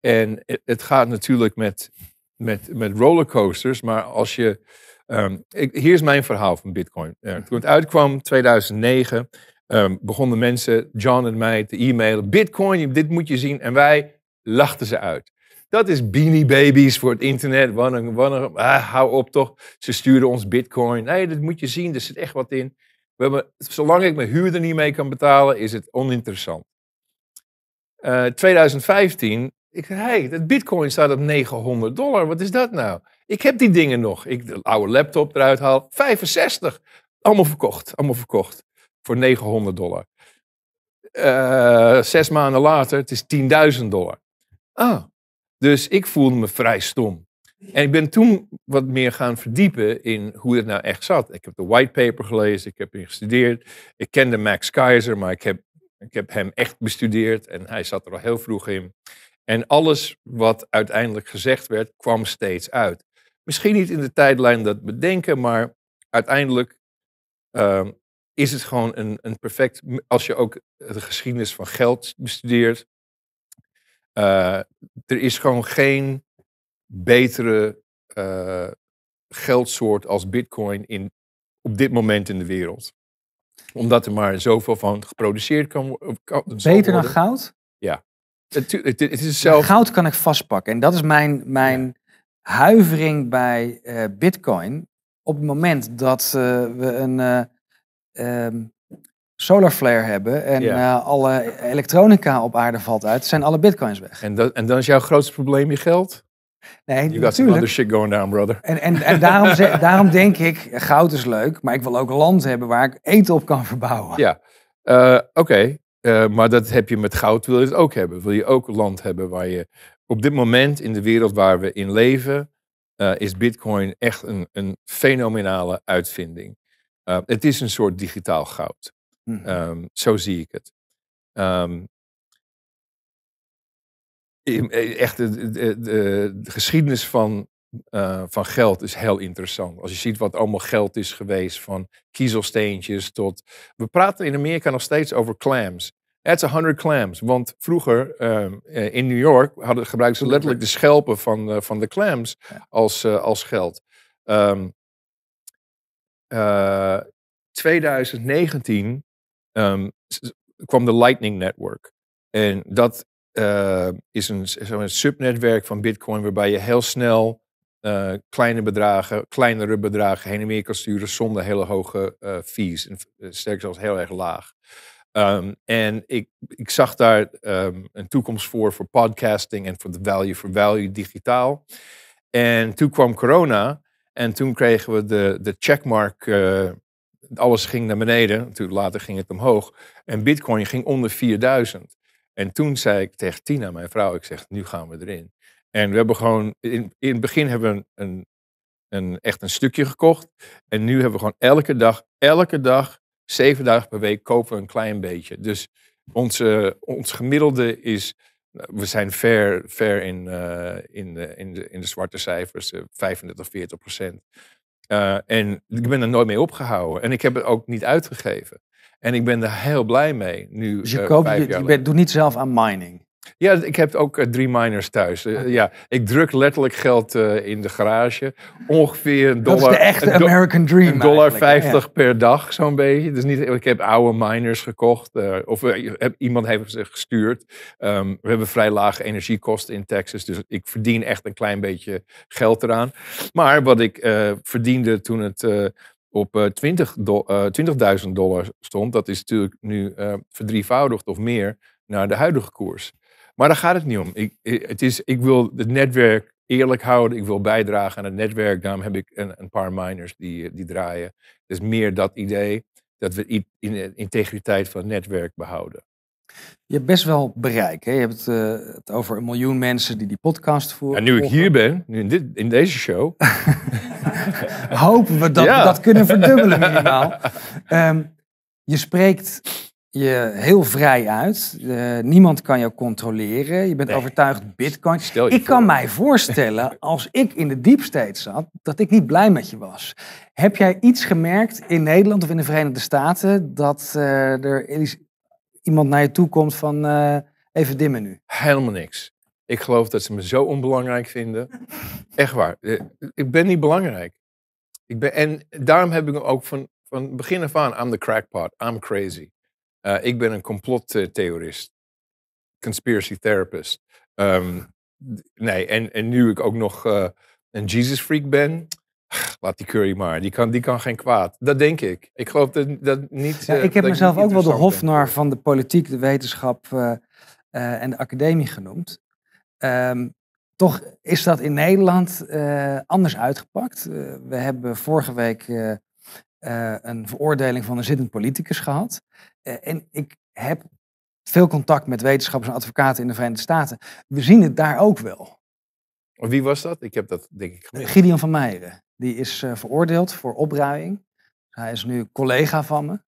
En het, gaat natuurlijk met, met, met rollercoasters, maar als je. Ehm, ik, hier is mijn verhaal van Bitcoin. Mhm. toen het uitkwam, 2009, ehm, begonnen mensen, John en mij, te e-mailen: Bitcoin, dit moet je zien. En wij lachten ze uit. Dat is beanie babies voor het internet. Wanneer, wanneer, ah, hou op toch. Ze sturen ons bitcoin. Nee, dat moet je zien. Er zit echt wat in. We hebben, zolang ik mijn huur er niet mee kan betalen, is het oninteressant. 2015 eh, ik zei, hey, dat bitcoin staat op 900 dollar. Wat is dat nou? Ik heb die dingen nog. Ik de oude laptop eruit haal. 65. Allemaal verkocht. Allemaal verkocht. Voor 900 dollar. Eh, zes maanden later, het is 10.000 dollar. Ah, dus ik voelde me vrij stom. En ik ben toen wat meer gaan verdiepen in hoe het nou echt zat. Ik heb de white paper gelezen, ik heb hem gestudeerd. Ik kende Max Keizer, maar ik heb, ik heb hem echt bestudeerd en hij zat er al heel vroeg in. En alles wat uiteindelijk gezegd werd, kwam steeds uit. Misschien niet in de tijdlijn dat bedenken, maar uiteindelijk ehm, is het gewoon een, een perfect. Als je ook de geschiedenis van geld bestudeert, eh, er is gewoon geen betere eh, geldsoort als Bitcoin in, op dit moment in de wereld. Omdat er maar zoveel van geproduceerd kan, kan Beter dan goud? Ja. Het, is Goud kan ik vastpakken. En dat is mijn, mijn huivering bij eh, Bitcoin. Op het moment dat eh, we een uh, solar flare hebben en alle elektronica op aarde valt uit, zijn alle bitcoins weg. En, en dan is jouw grootste probleem je geld? Nee, you got natuurlijk. some other shit going down, brother. En, en, daarom, *laughs* daarom denk ik, goud is leuk, maar ik wil ook land hebben waar ik eten op kan verbouwen. Ja, oké. Eh, maar dat heb je met goud, wil je het ook hebben. Wil je ook land hebben waar je op dit moment in de wereld waar we in leven, eh, is Bitcoin echt een, een fenomenale uitvinding. Eh, het is een soort digitaal goud. Mhm. Ehm, zo zie ik het. Ehm, e, echt, de, geschiedenis van eh, van geld is heel interessant. Als je ziet wat allemaal geld is geweest, van kiezelsteentjes tot. We praten in Amerika nog steeds over clams. That's 100 clams. Want vroeger ehm, eh, in New York hadden, gebruikten ze letterlijk de schelpen van, eh, van de clams als, als geld. Um, ehm, 2019 ehm, kwam de Lightning Network. En dat is een, een subnetwerk van Bitcoin waarbij je heel snel eh, kleine bedragen, kleinere bedragen heen en weer kan sturen zonder hele hoge eh, fees. Eh, sterk zelfs heel erg laag. Ehm, en ik, ik zag daar ehm, een toekomst voor voor podcasting en voor de value for value digitaal. En toen kwam corona en toen kregen we de, de checkmark. alles ging naar beneden, natuurlijk later ging het omhoog. En bitcoin ging onder 4000. En toen zei ik tegen Tina, mijn vrouw, ik zeg, nu gaan we erin. En we hebben gewoon, in, in het begin hebben we een, een, echt een stukje gekocht. En nu hebben we gewoon elke dag, elke dag, zeven dagen per week kopen we een klein beetje. Dus onze, ons gemiddelde is, nou, we zijn ver, ver in, eh, in, de, in, de, in de zwarte cijfers, 35, eh, 40 procent. Eh, en ik ben er nooit mee opgehouden. En ik heb het ook niet uitgegeven. En ik ben er heel blij mee nu. Dus je, koopt, je, doet niet zelf aan mining? Ja, ik heb ook eh, drie miners thuis. Eh, ja, ik druk letterlijk geld eh, in de garage. Ongeveer een dollar. Dat is de echte American Dream. Een dollar 50 per dag, zo'n beetje. Dus niet, ik heb oude miners gekocht. of iemand heeft ze gestuurd. Ehm, we hebben vrij lage energiekosten in Texas. Dus ik verdien echt een klein beetje geld eraan. Maar wat ik verdiende toen het. op 20.000 do, dollar stond, dat is natuurlijk nu verdrievoudigd of meer naar de huidige koers. Maar daar gaat het niet om. Ik, het is, ik wil het netwerk eerlijk houden. Ik wil bijdragen aan het netwerk. Daarom heb ik een, een paar miners die, die draaien. Dus meer dat idee dat we in, in eh, integriteit van het netwerk behouden. Je hebt best wel bereik. Hè? Je hebt het, eh, het over een miljoen mensen die die podcast voeren. En nu ik hier ben, nu in, dit, in deze show. *laughs* Hopen we dat we dat kunnen verdubbelen minimaal. Ehm, je spreekt je heel vrij uit. Eh, niemand kan jou controleren. Je bent overtuigd Bitcoin. Stel ik kan mij voorstellen, als ik in de deep state zat, dat ik niet blij met je was. Heb jij iets gemerkt in Nederland of in de Verenigde Staten dat uh, er iemand naar je toe komt van eh, even dimmen nu? Helemaal niks. Ik geloof dat ze me zo onbelangrijk vinden. Echt waar. Ik ben niet belangrijk. Ik ben, en daarom heb ik ook van, van begin af aan, I'm the crackpot, I'm crazy. Eh, ik ben een complottheorist. Conspiracy therapist. Ehm, nee, en, en nu ik ook nog eh, een Jesus freak ben. Laat die curry maar, die kan, die kan geen kwaad. Dat denk ik. Ik geloof dat, dat niet. ik eh, heb mezelf ook wel de hofnar van de politiek, de wetenschap en de academie genoemd. Ehm, toch is dat in Nederland anders uitgepakt. we hebben vorige week eh, een veroordeling van een zittend politicus gehad. Eh, en ik heb veel contact met wetenschappers en advocaten in de Verenigde Staten. We zien het daar ook wel. Wie was dat? Ik heb dat denk ik gemist. Gideon van Meijeren. Die is eh, veroordeeld voor opruiing. Hij is nu collega van me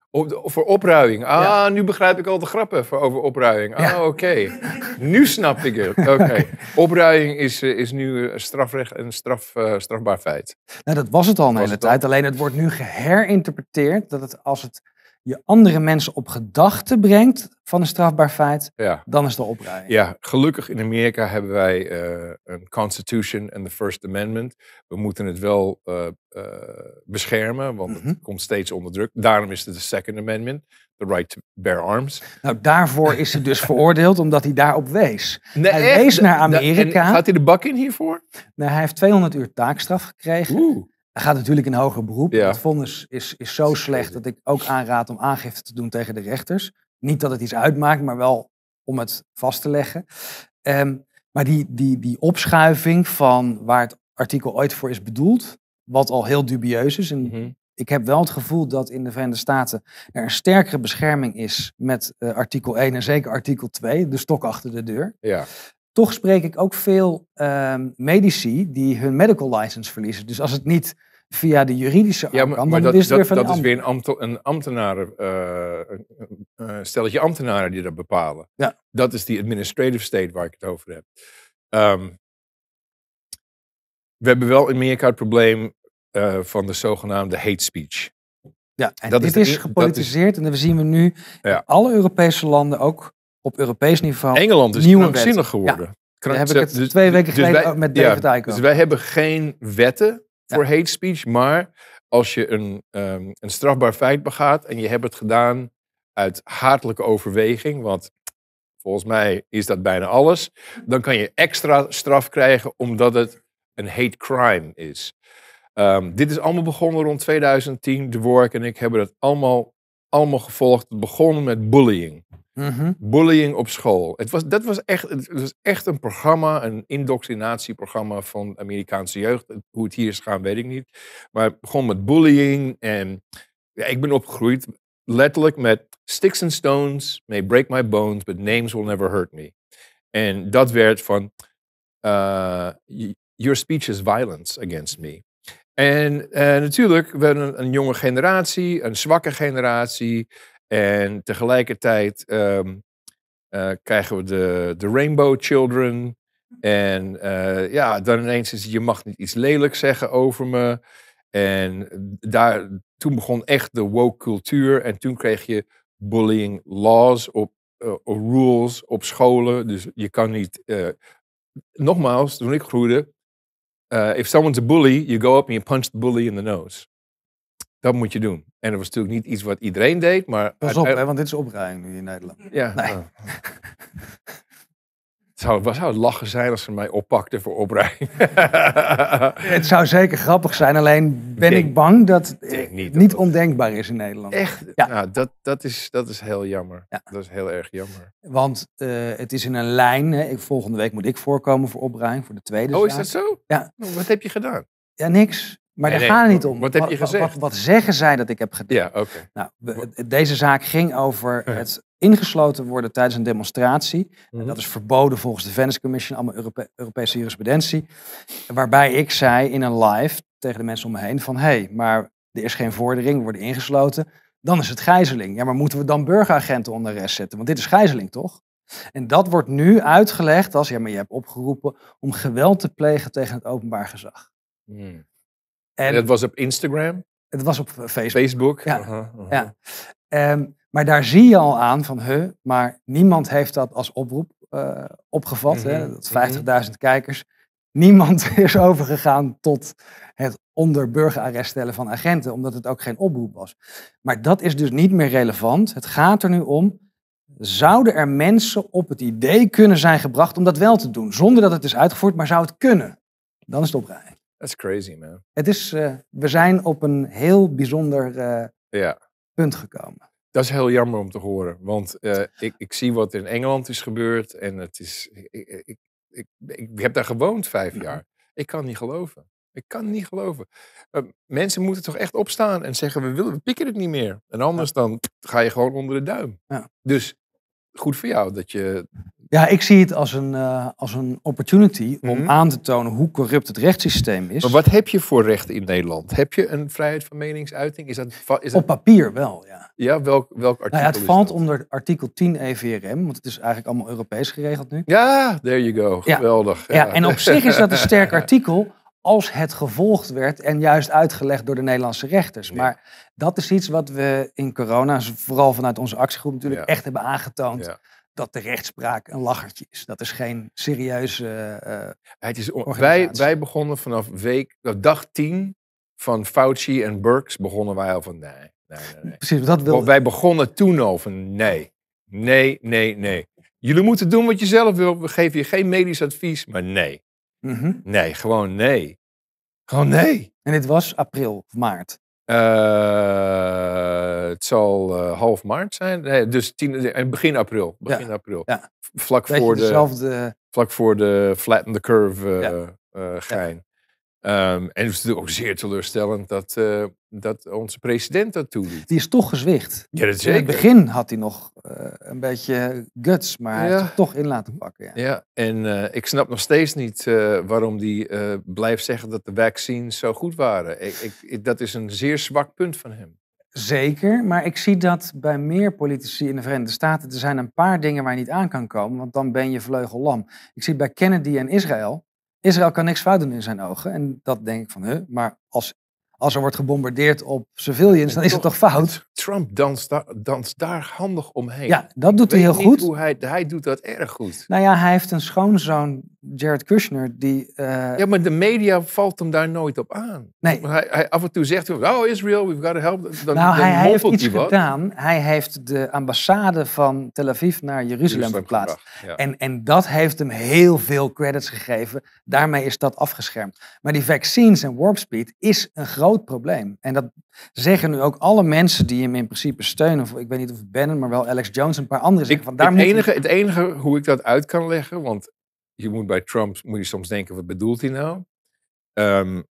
voor opruiming. Ah, nu begrijp ik al de grappen voor, over opruiming. Ah, oké. nu snap ik het. Oké. *laughs* Okay. Opruiing is, eh, is nu eh, strafrecht, een straf, eh, strafbaar feit. Nou, dat was het al een hele tijd. Alleen het wordt nu geherinterpreteerd dat het als het je andere mensen op gedachten brengt van een strafbaar feit, dan is de opruiming. Ja, gelukkig in Amerika hebben wij eh, een Constitution en de First Amendment. We moeten het wel eh, eh, beschermen, want het mhm. komt steeds onder druk. Daarom is het de Second Amendment, the right to bear arms. Nou, daarvoor is hij dus *laughs* veroordeeld, omdat hij daarop wees. Nee, hij wees naar Amerika. gaat hij de bak in hiervoor? Nee, hij heeft 200 uur taakstraf gekregen gaat natuurlijk in hoger beroep. Het vonnis is, is zo slecht dat ik ook aanraad om aangifte te doen tegen de rechters. Niet dat het iets uitmaakt, maar wel om het vast te leggen. Ehm, maar die, die, die opschuiving van waar het artikel ooit voor is bedoeld, wat al heel dubieus is. Mhm. ik heb wel het gevoel dat in de Verenigde Staten er een sterkere bescherming is met eh, artikel 1 en zeker artikel 2, de stok achter de deur. Ja. Toch spreek ik ook veel ehm, medici die hun medical license verliezen. Dus als het niet via de juridische ja, maar, dat, is, dat, dat is weer een, een ambtenaren, uh, een, een stelletje ambtenaren die dat bepalen. Ja. Dat is die administrative state waar ik het over heb. Ehm, we hebben wel in Amerika het probleem eh, van de zogenaamde hate speech. Ja, en dat dit is, gepolitiseerd en dat zien we nu in alle Europese landen, ook op Europees niveau. Engeland is geworden. Ja. heb ik het dus- twee dus weken geleden met David ja, Dus wij hebben geen wetten voor hate speech. Maar als je een, ehm, een strafbaar feit begaat en je hebt het gedaan uit hatelijke overweging, want volgens mij is dat bijna alles, hm. dan kan je extra straf krijgen omdat het een hate crime is. Ehm, dit is allemaal begonnen rond 2010. De Work en ik hebben dat allemaal allemaal gevolgd. Het begon met bullying. Mhm. Bullying op school. Het was, dat was echt, het was echt een programma, een indoctrinatieprogramma van Amerikaanse jeugd. Hoe het hier is gaan, weet ik niet. Maar het begon met bullying. En ik ben opgegroeid letterlijk met sticks and stones may break my bones, but names will never hurt me. En dat werd van eh, your speech is violence against me. En eh, natuurlijk, we hebben een, jonge generatie, een zwakke generatie. En tegelijkertijd ehm, eh, krijgen we de, de Rainbow Children. En eh, ja, dan ineens is je mag niet iets lelijks zeggen over me. En daar, toen begon echt de woke cultuur. En toen kreeg je bullying laws op rules op scholen. Dus je kan niet. nogmaals, toen ik groeide, uh, if someone's a bully, you go up and you punch the bully in the nose. Dat moet je doen. En dat was natuurlijk niet iets wat iedereen deed, maar... Pas op, hè, want dit is opruiming nu in Nederland. Ja. Nee. Oh. *laughs* zou, zou het lachen zijn als ze mij oppakten voor oprijding. *laughs* het zou zeker grappig zijn, alleen ben ik bang dat het niet, ondenkbaar is in Nederland. Echt? Ja. Nou, dat, dat, is, dat is heel jammer. Dat is heel erg jammer. Want eh, het is in een lijn. Hè. volgende week moet ik voorkomen voor oprijding, voor de tweede Oh, is dat zo? Ja. Nou, wat heb je gedaan? Ja, niks. Maar daar nee, gaat het niet om. Wat, heb je gezegd? Wat, wat, zeggen zij dat ik heb gedaan? Ja, oké. Nou, deze zaak ging over *laughs* het ingesloten worden tijdens een demonstratie. En mhm. dat is verboden volgens de Venice Commission, allemaal Europese jurisprudentie. Waarbij ik zei in een live tegen de mensen om me heen van... hé, hey, maar er is geen vordering, we worden ingesloten. Dan is het gijzeling. Ja, maar moeten we dan burgeragenten onder arrest zetten? Want dit is gijzeling, toch? En dat wordt nu uitgelegd als... ja, maar je hebt opgeroepen om geweld te plegen tegen het openbaar gezag. Hmm. En, en, dat was op Instagram? Het was op eh, Facebook. Facebook? Ja. ja. Ehm, maar daar zie je al aan van, hè, maar niemand heeft dat als oproep eh, opgevat. 50.000 mhm, mhm. kijkers. Niemand *laughs* is overgegaan tot het onder burgerarrest stellen van agenten, omdat het ook geen oproep was. Maar dat is dus niet meer relevant. Het gaat er nu om, zouden er mensen op het idee kunnen zijn gebracht om dat wel te doen, zonder dat het is uitgevoerd, maar zou het kunnen? Dan is het oprijden. That's crazy, man. Het is, eh, we zijn op een heel bijzonder eh, punt gekomen. Dat is heel jammer om te horen, want eh, ik, ik zie wat in Engeland is gebeurd en het is, ik, ik, ik, ik heb daar gewoond vijf mhm. jaar. Ik kan niet geloven. Ik kan niet geloven. Ehm, mensen moeten toch echt opstaan en zeggen: we, willen, we pikken het niet meer. En anders dan ga je gewoon onder de duim. Ja. Dus goed voor jou dat je ja, ik zie het als een, eh, als een opportunity om mhm. aan te tonen hoe corrupt het rechtssysteem is. Maar wat heb je voor recht in Nederland? Heb je een vrijheid van meningsuiting? Is dat, is Op papier wel, ja. Ja, welk, artikel? Nou ja, het valt onder artikel 10 EVRM, want het is eigenlijk allemaal Europees geregeld nu. Ja, there you go. Geweldig. Ja. en op zich is dat een sterk *laughs* artikel als het gevolgd werd en juist uitgelegd door de Nederlandse rechters. Maar dat is iets wat we in corona, vooral vanuit onze actiegroep natuurlijk, echt hebben aangetoond dat de rechtspraak een lachertje is. Dat is geen serieuze. Uh, het is wij, wij begonnen vanaf week, nou, dag 10 van Fauci en Burks begonnen wij al van nee. nee, nee, nee. Precies, dat wilde... Wij begonnen toen al van nee. Nee, nee, nee. Jullie moeten doen wat je zelf wil. We geven je geen medisch advies, maar nee. Mhm. Nee, gewoon nee. Gewoon nee. En dit was april of maart. Uh, het zal eh, half maart zijn. Nee, dus tien, begin eh, april. Begin april. Ja. Vlak, voor de, vlak voor de flatten the curve uh, ja. gein. Ehm, en het is natuurlijk ook zeer teleurstellend dat, eh, dat onze president dat toeliet. Die is toch gezwicht. Ja, dat zeker. In het begin had hij nog eh, een beetje guts, maar hij heeft het toch in laten pakken. Ja, ja en eh, ik snap nog steeds niet waarom hij blijft zeggen dat de vaccins zo goed waren. Ik, ik, dat is een zeer zwak punt van hem. Zeker, maar ik zie dat bij meer politici in de Verenigde Staten. Er zijn een paar dingen waar je niet aan kan komen, want dan ben je vleugellam. Ik zie bij Kennedy en Israël Israël kan niks fout doen in zijn ogen. En dat denk ik van, hè, maar als als er wordt gebombardeerd op civilians, dan is het toch fout? Trump danst daar, danst daar handig omheen. Ja, dat doet hij heel goed. Hoe hij, hij doet dat erg goed. Nou ja, hij heeft een schoonzoon, Jared Kushner, die... Eh, ja, maar de media valt hem daar nooit op aan. Nee. Hij, af en toe zegt hij, oh Israel, we've got to help. nou, hij, heeft iets gedaan. Hij heeft de ambassade van Tel Aviv naar Jeruzalem, verplaatst. En, en dat heeft hem heel veel credits gegeven. Daarmee is dat afgeschermd. Maar die vaccines en warp speed is een groot probleem. En dat zeggen nu ook alle mensen die hem in principe steunen. Of, ik weet niet of het Bannon, maar wel Alex Jones en een paar anderen. Zeggen, van, daar het, moet enige, het enige hoe ik dat uit kan leggen, want je moet bij Trump moet je soms denken, wat bedoelt hij nou? Ehm,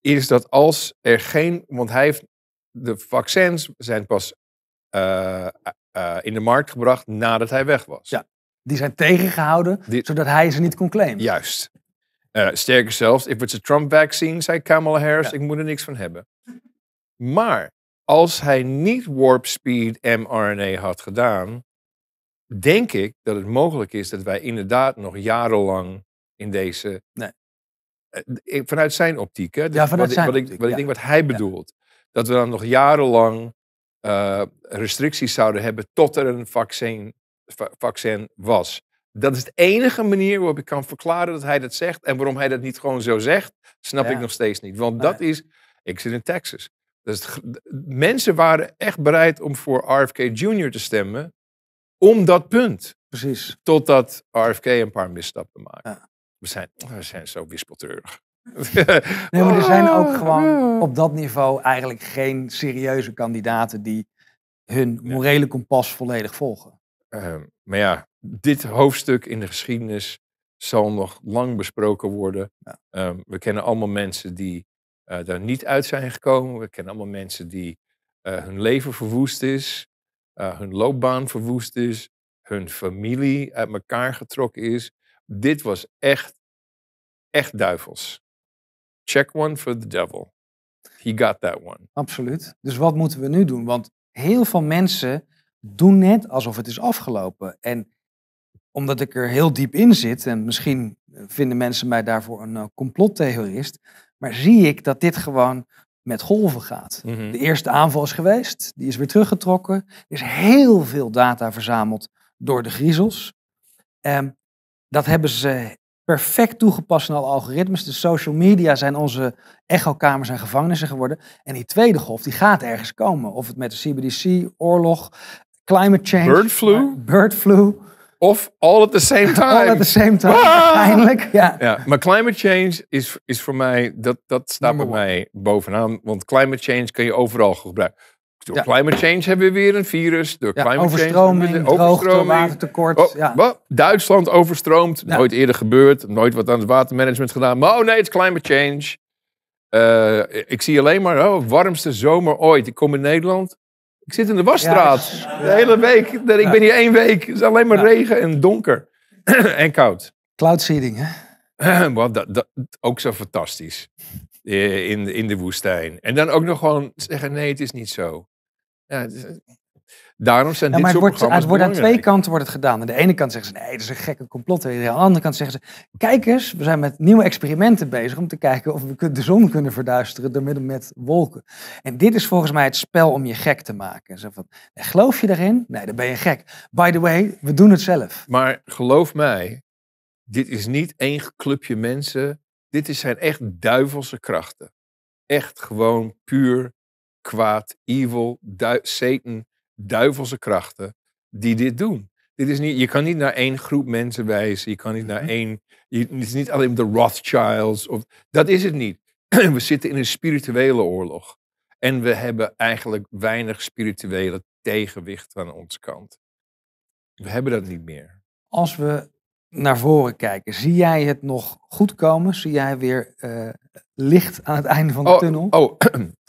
is dat als er geen, want hij heeft, de vaccins zijn pas eh, eh, eh, in de markt gebracht nadat hij weg was. Ja, die zijn tegengehouden, zodat hij ze niet kon claimen. Juist. Eh, sterker zelfs, if it's a Trump vaccine, zei Kamala Harris, ik moet er niks van hebben. Maar als hij niet warp speed mRNA had gedaan, denk ik dat het mogelijk is dat wij inderdaad nog jarenlang in deze. Nee. Eh, vanuit zijn optiek, hè? wat, ik, wat, ik, denk wat hij bedoelt. Dat we dan nog jarenlang eh, restricties zouden hebben tot er een vaccin, vaccin was. Dat is de enige manier waarop ik kan verklaren dat hij dat zegt. En waarom hij dat niet gewoon zo zegt, snap ik nog steeds niet. Want dat is, ik zit in Texas. Dus mensen waren echt bereid om voor RFK Jr. te stemmen. Om dat punt. Precies. Totdat RFK een paar misstappen maakte. Ja. We, zijn, we zijn zo wispelteurig. *laughs* nee, maar er zijn ook ah. gewoon op dat niveau eigenlijk geen serieuze kandidaten die hun morele kompas volledig volgen. Ehm, maar ja, dit hoofdstuk in de geschiedenis zal nog lang besproken worden. Ehm, we kennen allemaal mensen die uh, daar niet uit zijn gekomen. We kennen allemaal mensen die eh, hun leven verwoest is, eh, hun loopbaan verwoest is, hun familie uit elkaar getrokken is. Dit was echt, echt duivels. Check one for the devil. He got that one. Absoluut. Dus wat moeten we nu doen? Want heel veel mensen doen net alsof het is afgelopen. En omdat ik er heel diep in zit, en misschien vinden mensen mij daarvoor een eh, complottheorist, maar zie ik dat dit gewoon met golven gaat. Mhm. De eerste aanval is geweest, die is weer teruggetrokken. Er is heel veel data verzameld door de griezels. Um, dat hebben ze perfect toegepast in alle algoritmes. De social media zijn onze echokamers en gevangenissen geworden. En die tweede golf, die gaat ergens komen. Of het met de CBDC, oorlog, climate change, bird flu. Bird flu of all at the same time. All at the same time, uiteindelijk. Ah! Ja. ja. Maar climate change is, is voor mij, dat, dat staat bij mij bovenaan. Want climate change kan je overal gebruiken. Door climate change hebben we weer een virus. Door ja, climate change. overstroming, watertekort. Oh, ja. Duitsland overstroomt. Nooit eerder gebeurd. Nooit wat aan het watermanagement gedaan. Maar oh nee, het is climate change. Eh, ik zie alleen maar, oh, warmste zomer ooit. Ik kom in Nederland. Ik zit in de wasstraat. De hele week. Ik ben hier één week. Het is alleen maar regen en donker. *clears throat* en koud. Cloud seeding, hè? Wat, *clears throat* dat, dat, ook zo fantastisch. Eh, in, in de woestijn. En dan ook nog gewoon zeggen: nee, het is niet zo. Ja, Daarom zijn ja, dit maar het wordt, aan twee kanten wordt het gedaan. Aan de ene kant zeggen ze, nee, dat is een gekke complot. Aan de andere kant zeggen ze, kijk eens, we zijn met nieuwe experimenten bezig... om te kijken of we de zon kunnen verduisteren door middel met wolken. En dit is volgens mij het spel om je gek te maken. Zo van, geloof je daarin? Nee, dan ben je gek. By the way, we doen het zelf. Maar geloof mij, dit is niet één clubje mensen. Dit zijn echt duivelse krachten. Echt gewoon puur kwaad, evil, Satan duivelse krachten die dit doen. Dit is niet, je kan niet naar één groep mensen wijzen. Je kan niet naar mhm. één. het is niet alleen de Rothschilds. Of, dat is het niet. *clears throat* We zitten in een spirituele oorlog. En we hebben eigenlijk weinig spirituele tegenwicht aan onze kant. We hebben dat niet meer. Als we naar voren kijken, zie jij het nog goed komen? Zie jij weer eh, licht aan het einde van de oh, tunnel? Oh, *clears throat*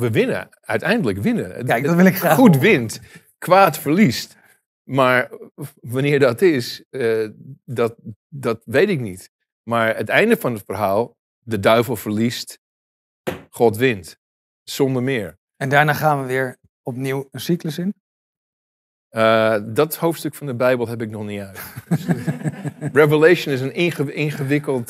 we winnen. Uiteindelijk winnen. Kijk, dat wil ik graag. Goed wint, kwaad verliest. Maar wanneer dat is, eh, dat, dat weet ik niet. Maar het einde van het verhaal, de duivel verliest, God wint. Zonder meer. En daarna gaan we weer opnieuw een cyclus in? Eh, dat hoofdstuk van de Bijbel heb ik nog niet uit. Dus, eh, *laughs* Revelation is een ingewikkeld.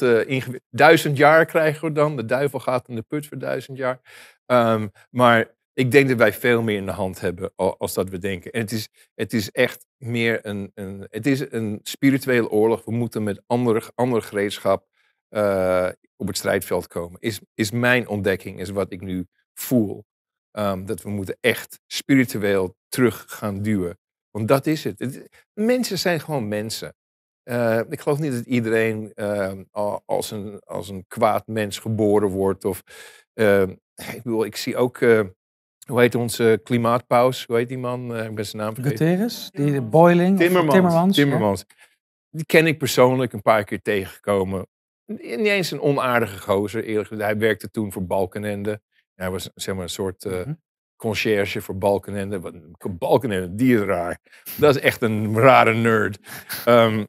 duizend jaar krijgen we dan. De duivel gaat in de put voor duizend jaar. Ehm, maar ik denk dat wij veel meer in de hand hebben als dat we denken. En het is, het is echt meer een, een het is een spirituele oorlog. We moeten met andere, ander gereedschap eh, op het strijdveld komen. Is, is mijn ontdekking, is wat ik nu voel. Ehm, dat we moeten echt spiritueel terug gaan duwen. Want dat is het mensen zijn gewoon mensen. Eh, ik geloof niet dat iedereen ehm, als, een, als een kwaad mens geboren wordt. Of, ehm, ik bedoel, ik zie ook, eh, hoe heet onze klimaatpaus? Hoe heet die man? Eh, ik ben zijn naam vergeten. Guterres? Die Boiling? Timmermans. Timmermans. Die ken ik persoonlijk een paar keer tegengekomen. Niet eens een onaardige gozer, eerlijk gezegd. Hij werkte toen voor Balkenende. Hij was zeg maar een soort... concierge mhm. conciërge voor Balkenende. Balkenende, die is raar. Dat is echt een rare nerd. Um,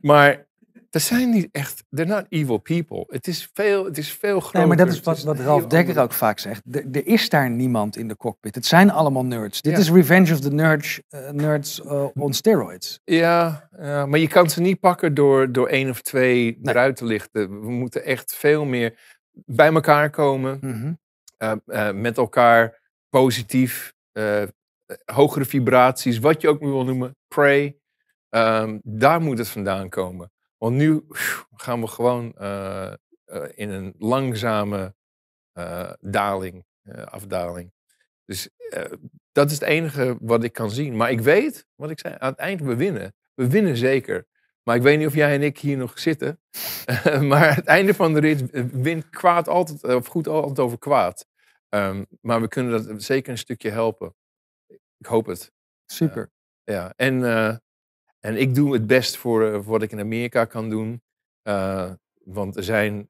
maar er zijn niet echt, they're not evil people. Het is veel, het is veel groter. Nee, maar dat is wat, wat Ralf Dekker ook vaak zegt. Er is daar niemand in de cockpit. Het zijn allemaal nerds. Dit is Revenge of the Nerds, eh, nerds eh, on steroids. Ja, eh, maar je kan ze niet pakken door, door één of twee nee. eruit te lichten. We moeten echt veel meer bij elkaar komen. Mhm. met elkaar positief. hogere vibraties, wat je ook wil noemen. Pray. Ehm, daar moet het vandaan komen. Want nu gaan we gewoon eh, eh, in een langzame eh, daling, afdaling. Dus dat is het enige wat ik kan zien. Maar ik weet, wat ik zei, aan het eind we winnen. We winnen zeker. Maar ik weet niet of jij en ik hier nog zitten. *laughs* maar het einde van de rit wint kwaad altijd, of goed altijd over kwaad. Ehm, maar we kunnen dat zeker een stukje helpen. Ik hoop het. Super. ja, en en ik doe het best voor, eh, voor wat ik in Amerika kan doen. Eh, want er zijn,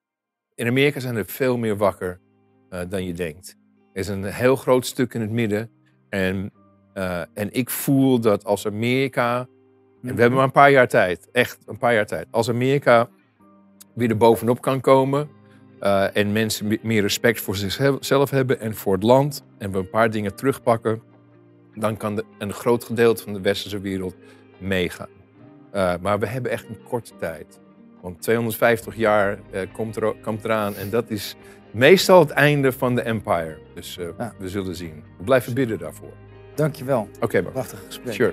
in Amerika zijn er veel meer wakker eh, dan je denkt. Er is een heel groot stuk in het midden. En, en ik voel dat als Amerika. En we hebben mhm. maar een paar jaar tijd. Echt een paar jaar tijd. Als Amerika weer er bovenop kan komen. en mensen meer respect voor zichzelf hebben en voor het land. En we een paar dingen terugpakken. Dan kan een groot gedeelte van de westerse wereld meegaan. Eh, maar we hebben echt een korte tijd. Want 250 jaar eh, komt, er, eraan en dat is meestal het einde van de empire. Dus eh, we zullen zien. We blijven bidden daarvoor. Dankjewel. Oké, okay, Prachtig gesprek. Sure.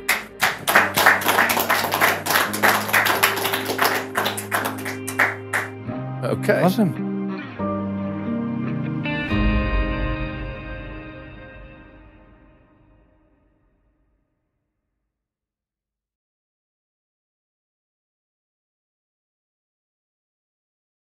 Oké. Was hem.